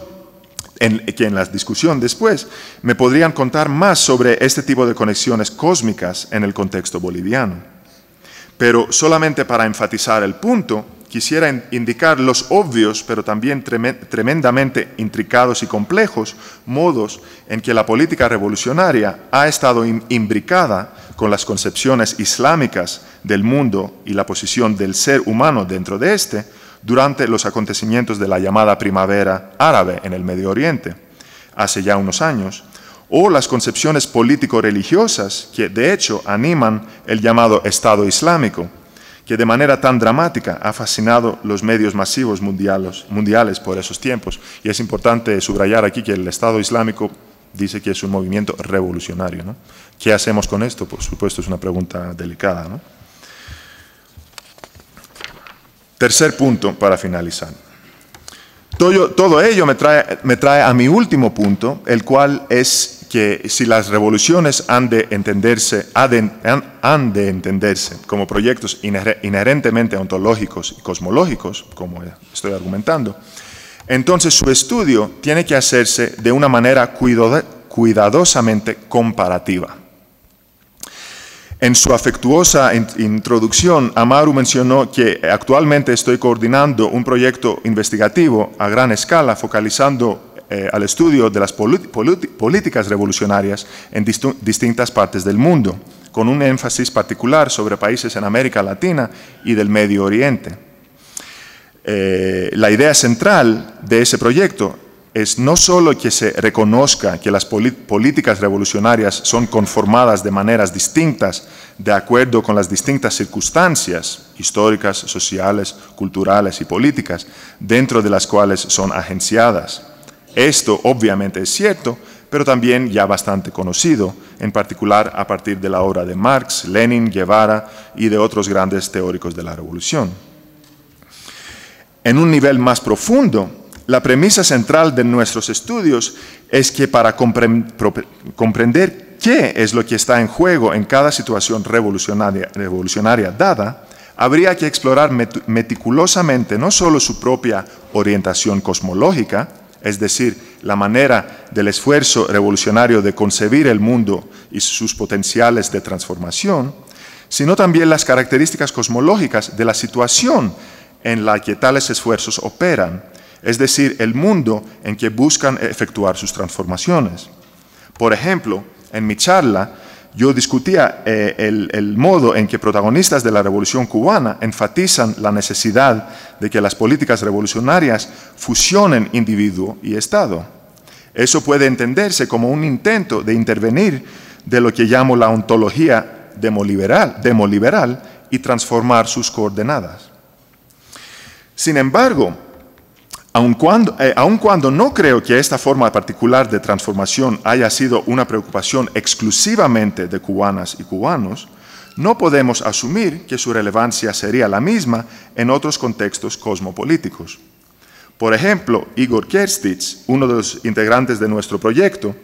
que en la discusión después me podrían contar más sobre este tipo de conexiones cósmicas en el contexto boliviano. Pero solamente para enfatizar el punto, quisiera indicar los obvios, pero también tremendamente intricados y complejos modos en que la política revolucionaria ha estado imbricada con las concepciones islámicas del mundo y la posición del ser humano dentro de éste durante los acontecimientos de la llamada primavera árabe en el Medio Oriente, hace ya unos años, o las concepciones político-religiosas que de hecho animan el llamado Estado Islámico de manera tan dramática ha fascinado los medios masivos mundiales, mundiales por esos tiempos. Y es importante subrayar aquí que el Estado Islámico dice que es un movimiento revolucionario. ¿Qué hacemos con esto? Por supuesto, es una pregunta delicada. Tercer punto para finalizar. Todo, todo ello me trae, me trae a mi último punto, el cual es que si las revoluciones han de entenderse, han de, entenderse como proyectos inherentemente ontológicos y cosmológicos, como estoy argumentando, entonces su estudio tiene que hacerse de una manera cuidadosamente comparativa. En su afectuosa introducción, Amaru mencionó que actualmente estoy coordinando un proyecto investigativo a gran escala focalizando eh, al estudio de las políticas revolucionarias en distintas partes del mundo, con un énfasis particular sobre países en América Latina y del Medio Oriente. Eh, la idea central de ese proyecto es no sólo que se reconozca que las políticas revolucionarias son conformadas de maneras distintas, de acuerdo con las distintas circunstancias históricas, sociales, culturales y políticas, dentro de las cuales son agenciadas, esto obviamente es cierto, pero también ya bastante conocido, en particular a partir de la obra de Marx, Lenin, Guevara y de otros grandes teóricos de la revolución. En un nivel más profundo, la premisa central de nuestros estudios es que para comprender qué es lo que está en juego en cada situación revolucionaria, revolucionaria dada, habría que explorar meticulosamente no solo su propia orientación cosmológica, es decir, la manera del esfuerzo revolucionario de concebir el mundo y sus potenciales de transformación, sino también las características cosmológicas de la situación en la que tales esfuerzos operan, es decir, el mundo en que buscan efectuar sus transformaciones. Por ejemplo, en mi charla yo discutía eh, el, modo en que protagonistas de la Revolución cubana enfatizan la necesidad de que las políticas revolucionarias fusionen individuo y Estado. Eso puede entenderse como un intento de intervenir de lo que llamo la ontología demoliberal, demoliberal y transformar sus coordenadas. Sin embargo, Aun cuando, eh, cuando, no creo que esta forma particular de transformación haya sido una preocupación exclusivamente de cubanas y cubanos, no podemos asumir que su relevancia sería la misma en otros contextos cosmopolíticos. Por ejemplo, Igor Kerstich, uno de los integrantes de nuestro proyecto,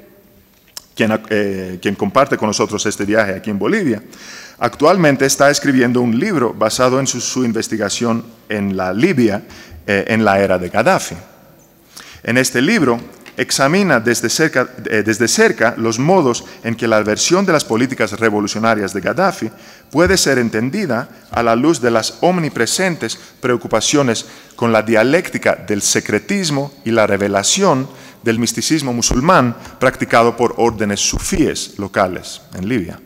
eh, quien, comparte con nosotros este viaje aquí en Bolivia, actualmente está escribiendo un libro basado en su, su investigación en la Libia eh, en la era de Gaddafi. En este libro examina desde cerca, eh, desde cerca los modos en que la versión de las políticas revolucionarias de Gaddafi puede ser entendida a la luz de las omnipresentes preocupaciones con la dialéctica del secretismo y la revelación del misticismo musulmán practicado por órdenes sufíes locales en Libia.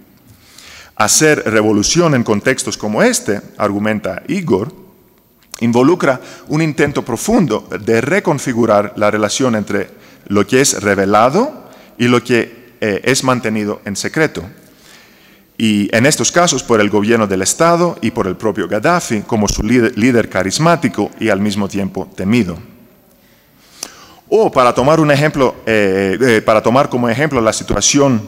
Hacer revolución en contextos como este, argumenta Igor, Involucra un intento profundo de reconfigurar la relación entre lo que es revelado y lo que eh, es mantenido en secreto. Y en estos casos por el gobierno del Estado y por el propio Gaddafi como su líder, carismático y al mismo tiempo temido. O para tomar, un ejemplo, eh, eh, para tomar como ejemplo la situación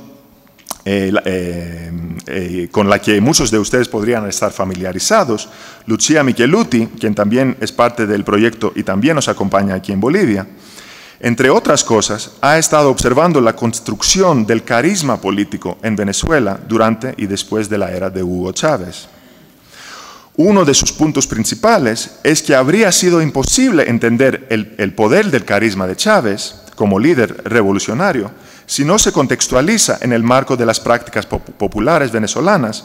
eh, eh, eh, con la que muchos de ustedes podrían estar familiarizados, Lucia Micheluti, quien también es parte del proyecto y también nos acompaña aquí en Bolivia, entre otras cosas, ha estado observando la construcción del carisma político en Venezuela durante y después de la era de Hugo Chávez. Uno de sus puntos principales es que habría sido imposible entender el poder del carisma de Chávez como líder revolucionario si no se contextualiza en el marco de las prácticas populares venezolanas,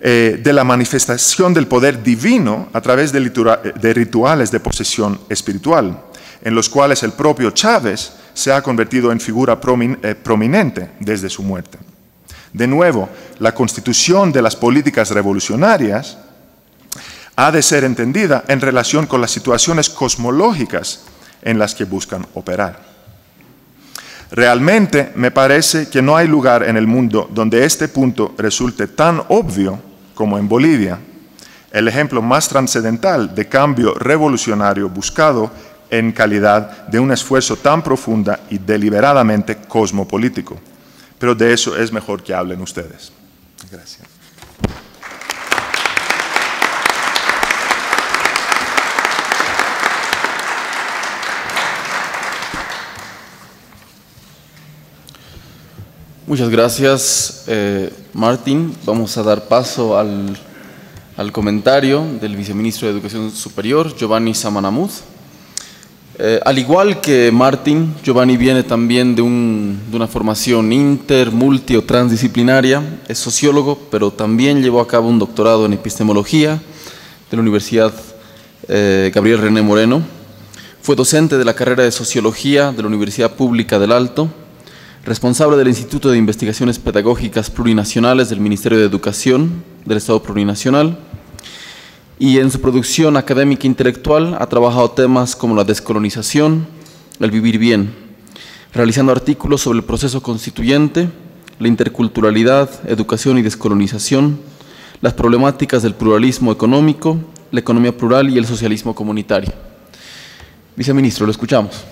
eh, de la manifestación del poder divino a través de, rituales de posesión espiritual, en los cuales el propio Chávez se ha convertido en figura eh, prominente desde su muerte. De nuevo, la constitución de las políticas revolucionarias ha de ser entendida en relación con las situaciones cosmológicas en las que buscan operar. Realmente me parece que no hay lugar en el mundo donde este punto resulte tan obvio como en Bolivia. El ejemplo más trascendental de cambio revolucionario buscado en calidad de un esfuerzo tan profunda y deliberadamente cosmopolítico. Pero de eso es mejor que hablen ustedes. Gracias. Muchas gracias, eh, Martín. Vamos a dar paso al, comentario del viceministro de Educación Superior, Giovanni Samanamud. Eh, al igual que Martín, Giovanni viene también de, un, de, una formación inter, multi o transdisciplinaria. Es sociólogo, pero también llevó a cabo un doctorado en epistemología de la Universidad eh, Gabriel René Moreno. Fue docente de la carrera de Sociología de la Universidad Pública del Alto responsable del Instituto de Investigaciones Pedagógicas Plurinacionales del Ministerio de Educación del Estado Plurinacional, y en su producción académica e intelectual ha trabajado temas como la descolonización, el vivir bien, realizando artículos sobre el proceso constituyente, la interculturalidad, educación y descolonización, las problemáticas del pluralismo económico, la economía plural y el socialismo comunitario. Viceministro, lo escuchamos.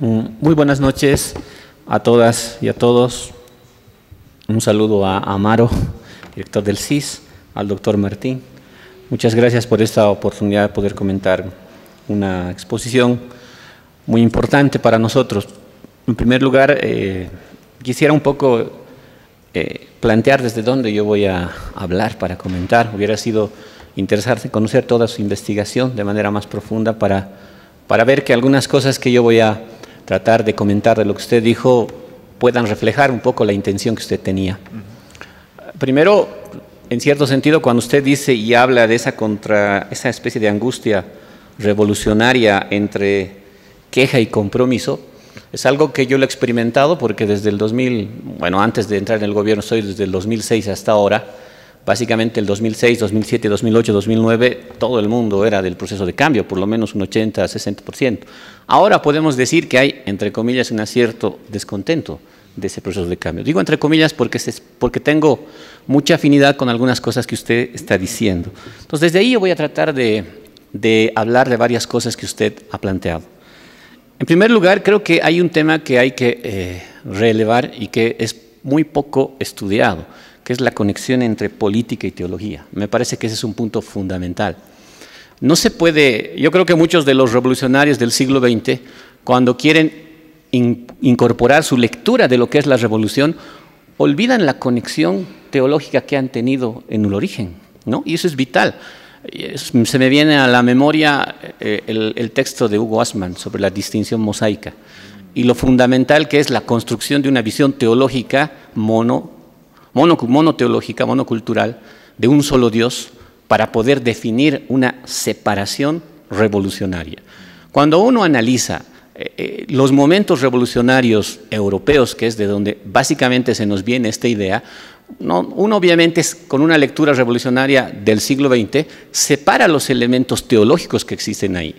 Mm, muy buenas noches a todas y a todos. Un saludo a Amaro, director del CIS, al doctor Martín. Muchas gracias por esta oportunidad de poder comentar una exposición muy importante para nosotros. En primer lugar, eh, quisiera un poco eh, plantear desde dónde yo voy a hablar para comentar. Hubiera sido interesante conocer toda su investigación de manera más profunda para, para ver que algunas cosas que yo voy a tratar de comentar de lo que usted dijo puedan reflejar un poco la intención que usted tenía. Primero, en cierto sentido, cuando usted dice y habla de esa contra esa especie de angustia revolucionaria entre queja y compromiso, es algo que yo lo he experimentado porque desde el 2000, bueno, antes de entrar en el gobierno, estoy desde el 2006 hasta ahora, Básicamente el 2006, 2007, 2008, 2009, todo el mundo era del proceso de cambio, por lo menos un 80, 60%. Ahora podemos decir que hay, entre comillas, un cierto descontento de ese proceso de cambio. Digo entre comillas porque, porque tengo mucha afinidad con algunas cosas que usted está diciendo. Entonces, desde ahí yo voy a tratar de, hablar de varias cosas que usted ha planteado. En primer lugar, creo que hay un tema que hay que eh, relevar y que es muy poco estudiado que es la conexión entre política y teología. Me parece que ese es un punto fundamental. No se puede, yo creo que muchos de los revolucionarios del siglo XX, cuando quieren incorporar su lectura de lo que es la revolución, olvidan la conexión teológica que han tenido en el origen, ¿no? Y eso es vital. Se me viene a la memoria eh, el, el texto de Hugo Asman sobre la distinción mosaica y lo fundamental que es la construcción de una visión teológica mono monoteológica, monocultural, de un solo Dios, para poder definir una separación revolucionaria. Cuando uno analiza eh, eh, los momentos revolucionarios europeos, que es de donde básicamente se nos viene esta idea, uno obviamente con una lectura revolucionaria del siglo XX separa los elementos teológicos que existen ahí.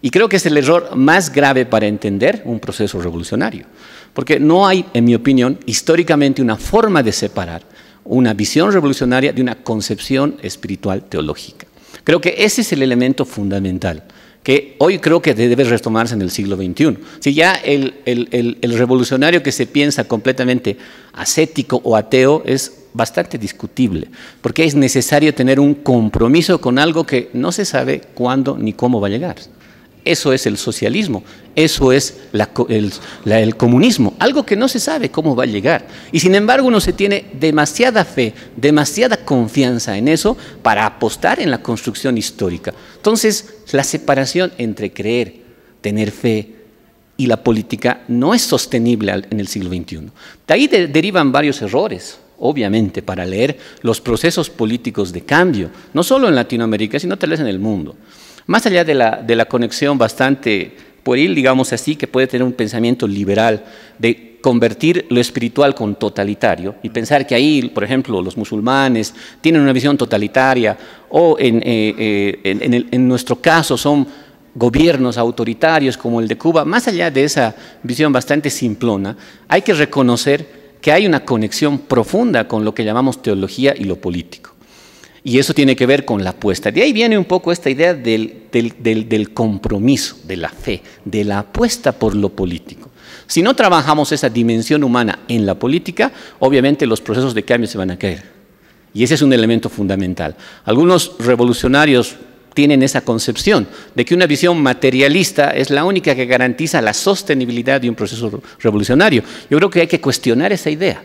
Y creo que es el error más grave para entender un proceso revolucionario. Porque no hay, en mi opinión, históricamente una forma de separar una visión revolucionaria de una concepción espiritual teológica. Creo que ese es el elemento fundamental que hoy creo que debe retomarse en el siglo XXI. Si ya el, el, revolucionario que se piensa completamente ascético o ateo es bastante discutible, porque es necesario tener un compromiso con algo que no se sabe cuándo ni cómo va a llegar. Eso es el socialismo, eso es el, comunismo, algo que no se sabe cómo va a llegar. Y sin embargo uno se tiene demasiada fe, demasiada confianza en eso para apostar en la construcción histórica. Entonces, la separación entre creer, tener fe y la política no es sostenible en el siglo XXI. De ahí derivan varios errores obviamente, para leer los procesos políticos de cambio, no solo en Latinoamérica, sino tal vez en el mundo. Más allá de la, de la conexión bastante pueril, digamos así, que puede tener un pensamiento liberal de convertir lo espiritual con totalitario y pensar que ahí, por ejemplo, los musulmanes tienen una visión totalitaria o en, eh, eh, en, nuestro caso son gobiernos autoritarios como el de Cuba, más allá de esa visión bastante simplona, hay que reconocer que hay una conexión profunda con lo que llamamos teología y lo político. Y eso tiene que ver con la apuesta. De ahí viene un poco esta idea del, compromiso, de la fe, de la apuesta por lo político. Si no trabajamos esa dimensión humana en la política, obviamente los procesos de cambio se van a caer. Y ese es un elemento fundamental. Algunos revolucionarios tienen esa concepción de que una visión materialista es la única que garantiza la sostenibilidad de un proceso revolucionario. Yo creo que hay que cuestionar esa idea.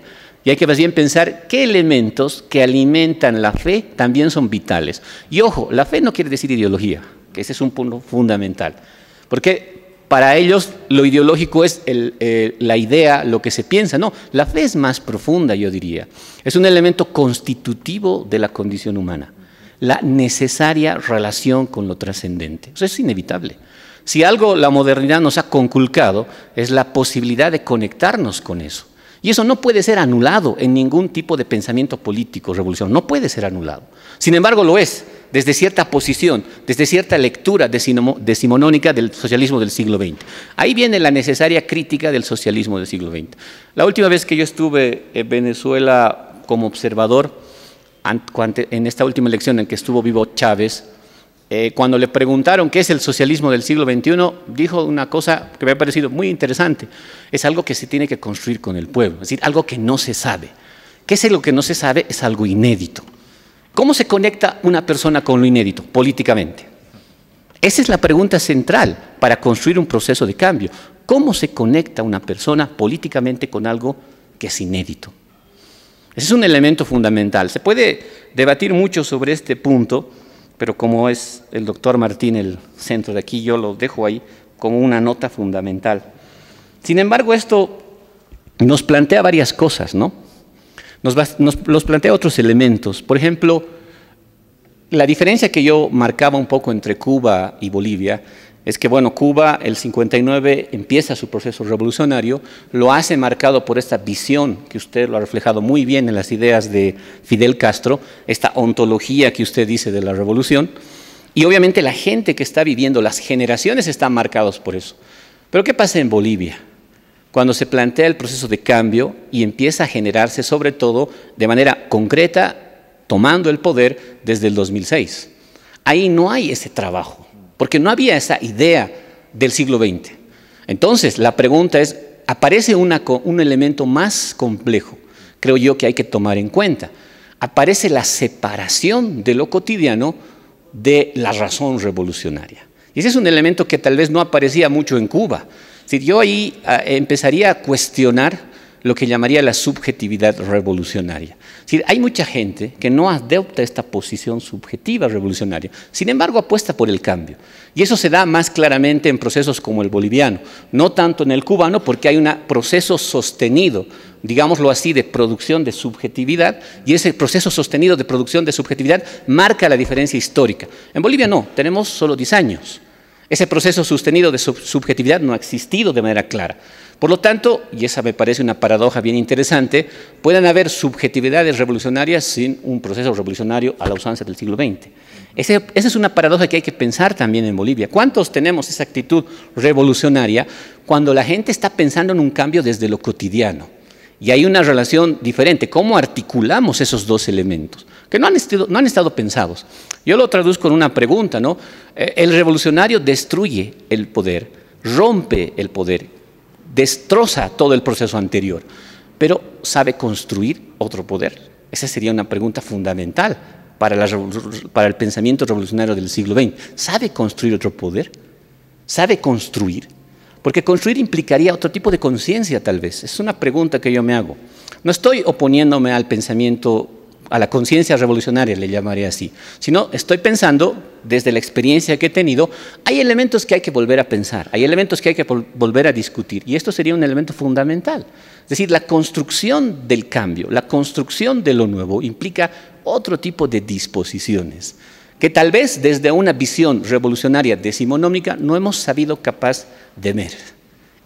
Y hay que más bien pensar qué elementos que alimentan la fe también son vitales. Y ojo, la fe no quiere decir ideología, que ese es un punto fundamental. Porque para ellos lo ideológico es eh, la idea, lo que se piensa. No, la fe es más profunda, yo diría. Es un elemento constitutivo de la condición humana. La necesaria relación con lo trascendente. Eso es inevitable. Si algo la modernidad nos ha conculcado es la posibilidad de conectarnos con eso. Y eso no puede ser anulado en ningún tipo de pensamiento político, revolución, no puede ser anulado. Sin embargo, lo es desde cierta posición, desde cierta lectura decimonónica del socialismo del siglo XX. Ahí viene la necesaria crítica del socialismo del siglo XX. La última vez que yo estuve en Venezuela como observador, en esta última elección en que estuvo vivo Chávez, eh, cuando le preguntaron qué es el socialismo del siglo XXI, dijo una cosa que me ha parecido muy interesante. Es algo que se tiene que construir con el pueblo, es decir, algo que no se sabe. ¿Qué es lo que no se sabe? Es algo inédito. ¿Cómo se conecta una persona con lo inédito políticamente? Esa es la pregunta central para construir un proceso de cambio. ¿Cómo se conecta una persona políticamente con algo que es inédito? Ese es un elemento fundamental. Se puede debatir mucho sobre este punto. Pero como es el doctor Martín el centro de aquí, yo lo dejo ahí como una nota fundamental. Sin embargo, esto nos plantea varias cosas, ¿no? Nos, plantea otros elementos. Por ejemplo, la diferencia que yo marcaba un poco entre Cuba y Bolivia es que, bueno, Cuba, el 59, empieza su proceso revolucionario, lo hace marcado por esta visión que usted lo ha reflejado muy bien en las ideas de Fidel Castro, esta ontología que usted dice de la revolución, y obviamente la gente que está viviendo, las generaciones están marcados por eso. Pero ¿qué pasa en Bolivia? Cuando se plantea el proceso de cambio y empieza a generarse, sobre todo, de manera concreta, tomando el poder desde el 2006. Ahí no hay ese trabajo porque no había esa idea del siglo XX. Entonces, la pregunta es, aparece un elemento más complejo, creo yo que hay que tomar en cuenta. Aparece la separación de lo cotidiano de la razón revolucionaria. Y ese es un elemento que tal vez no aparecía mucho en Cuba. Si yo ahí ah, empezaría a cuestionar lo que llamaría la subjetividad revolucionaria. hay mucha gente que no adopta esta posición subjetiva revolucionaria, sin embargo apuesta por el cambio. Y eso se da más claramente en procesos como el boliviano, no tanto en el cubano, porque hay un proceso sostenido, digámoslo así, de producción de subjetividad, y ese proceso sostenido de producción de subjetividad marca la diferencia histórica. En Bolivia no, tenemos solo 10 años. Ese proceso sostenido de subjetividad no ha existido de manera clara. Por lo tanto, y esa me parece una paradoja bien interesante, pueden haber subjetividades revolucionarias sin un proceso revolucionario a la usanza del siglo XX. esa es una paradoja que hay que pensar también en Bolivia. ¿Cuántos tenemos esa actitud revolucionaria cuando la gente está pensando en un cambio desde lo cotidiano? Y hay una relación diferente. ¿Cómo articulamos esos dos elementos? Que no han, estado, no han estado pensados. Yo lo traduzco en una pregunta, ¿no? Eh, el revolucionario destruye el poder, rompe el poder, destroza todo el proceso anterior, pero ¿sabe construir otro poder? Esa sería una pregunta fundamental para el pensamiento revolucionario del siglo XX. ¿Sabe construir otro poder? ¿Sabe construir? Porque construir implicaría otro tipo de conciencia, tal vez. Es una pregunta que yo me hago. No estoy oponiéndome al pensamiento, a la conciencia revolucionaria, le llamaré así, sino estoy pensando, desde la experiencia que he tenido, hay elementos que hay que volver a pensar, hay elementos que hay que volver a discutir, y esto sería un elemento fundamental. Es decir, la construcción del cambio, la construcción de lo nuevo implica otro tipo de disposiciones que tal vez desde una visión revolucionaria decimonómica no hemos sabido capaz de ver.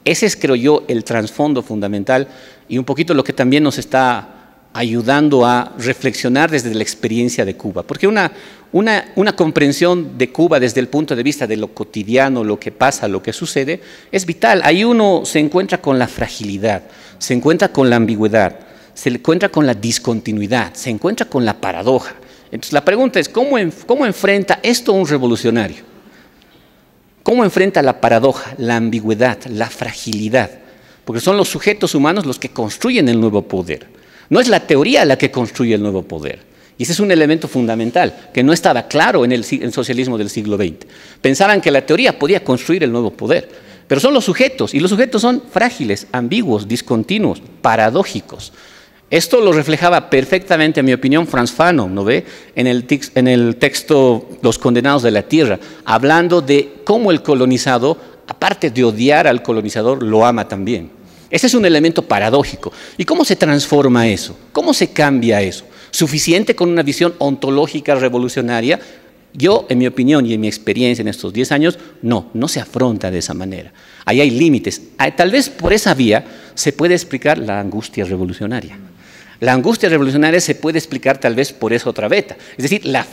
Ese es, creo yo, el trasfondo fundamental y un poquito lo que también nos está ayudando a reflexionar desde la experiencia de Cuba. Porque una, una, una, comprensión de Cuba desde el punto de vista de lo cotidiano, lo que pasa, lo que sucede, es vital. Ahí uno se encuentra con la fragilidad, se encuentra con la ambigüedad, se encuentra con la discontinuidad, se encuentra con la paradoja. Entonces la pregunta es, ¿cómo, enfrenta esto un revolucionario? ¿Cómo enfrenta la paradoja, la ambigüedad, la fragilidad? Porque son los sujetos humanos los que construyen el nuevo poder. No es la teoría la que construye el nuevo poder. Y ese es un elemento fundamental que no estaba claro en el, en el socialismo del siglo XX. Pensaban que la teoría podía construir el nuevo poder, pero son los sujetos, y los sujetos son frágiles, ambiguos, discontinuos, paradójicos. Esto lo reflejaba perfectamente, en mi opinión, Franz Fanon, ¿no ve? En el, en el texto Los condenados de la tierra, hablando de cómo el colonizado, aparte de odiar al colonizador, lo ama también. Ese es un elemento paradójico. ¿Y cómo se transforma eso? ¿Cómo se cambia eso? Suficiente con una visión ontológica revolucionaria. Yo, en mi opinión y en mi experiencia en estos 10 años, no, no se afronta de esa manera. Ahí hay límites. Ah, tal vez por esa vía se puede explicar la angustia revolucionaria. La angustia revolucionaria se puede explicar tal vez por esa otra beta, es decir, la,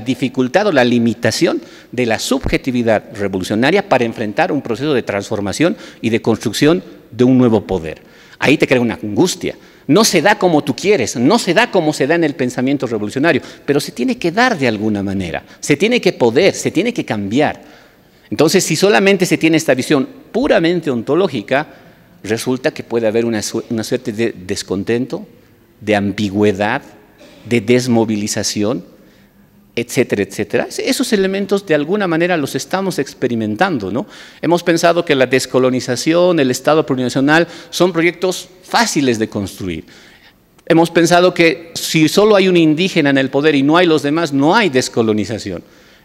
dificultad o la limitación de la subjetividad revolucionaria para enfrentar un proceso de transformación y de construcción de un nuevo poder. Ahí te crea una angustia. No se da como tú quieres, no se da como se da en el pensamiento revolucionario, pero se tiene que dar de alguna manera, se tiene que poder, se tiene que cambiar. Entonces, si solamente se tiene esta visión puramente ontológica, resulta que puede haber una, una suerte de descontento, de ambigüedad, de desmovilización, etcétera, etcétera. Esos elementos de alguna manera los estamos experimentando, ¿no? Hemos pensado que la descolonización, el Estado plurinacional son proyectos fáciles de construir. Hemos pensado que si solo hay un indígena en el poder y no hay los demás, no hay descolonización.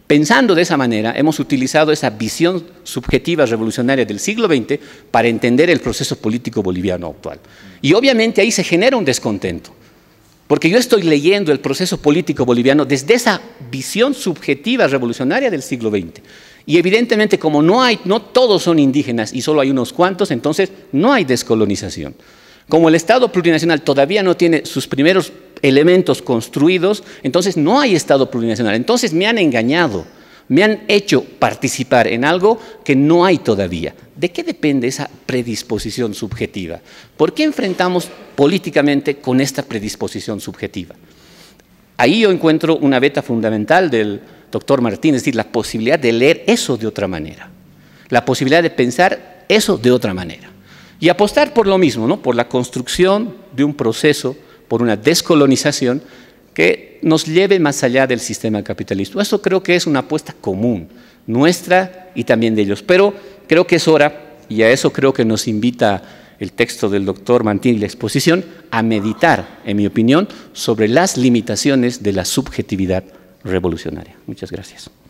Pensando de esa manera, hemos utilizado esa visión subjetiva revolucionaria del siglo XX para entender el proceso político boliviano actual. Y obviamente ahí se genera un descontento, porque yo estoy leyendo el proceso político boliviano desde esa visión subjetiva revolucionaria del siglo XX. Y evidentemente como no, hay, no todos son indígenas y solo hay unos cuantos, entonces no hay descolonización. Como el Estado plurinacional todavía no tiene sus primeros elementos construidos, entonces no hay Estado plurinacional. Entonces me han engañado, me han hecho participar en algo que no hay todavía. ¿De qué depende esa predisposición subjetiva? ¿Por qué enfrentamos políticamente con esta predisposición subjetiva? Ahí yo encuentro una beta fundamental del doctor Martín, es decir, la posibilidad de leer eso de otra manera, la posibilidad de pensar eso de otra manera. Y apostar por lo mismo, ¿no? por la construcción de un proceso por una descolonización que nos lleve más allá del sistema capitalista. Eso creo que es una apuesta común, nuestra y también de ellos. Pero creo que es hora, y a eso creo que nos invita el texto del doctor Mantín y la exposición, a meditar, en mi opinión, sobre las limitaciones de la subjetividad revolucionaria. Muchas gracias.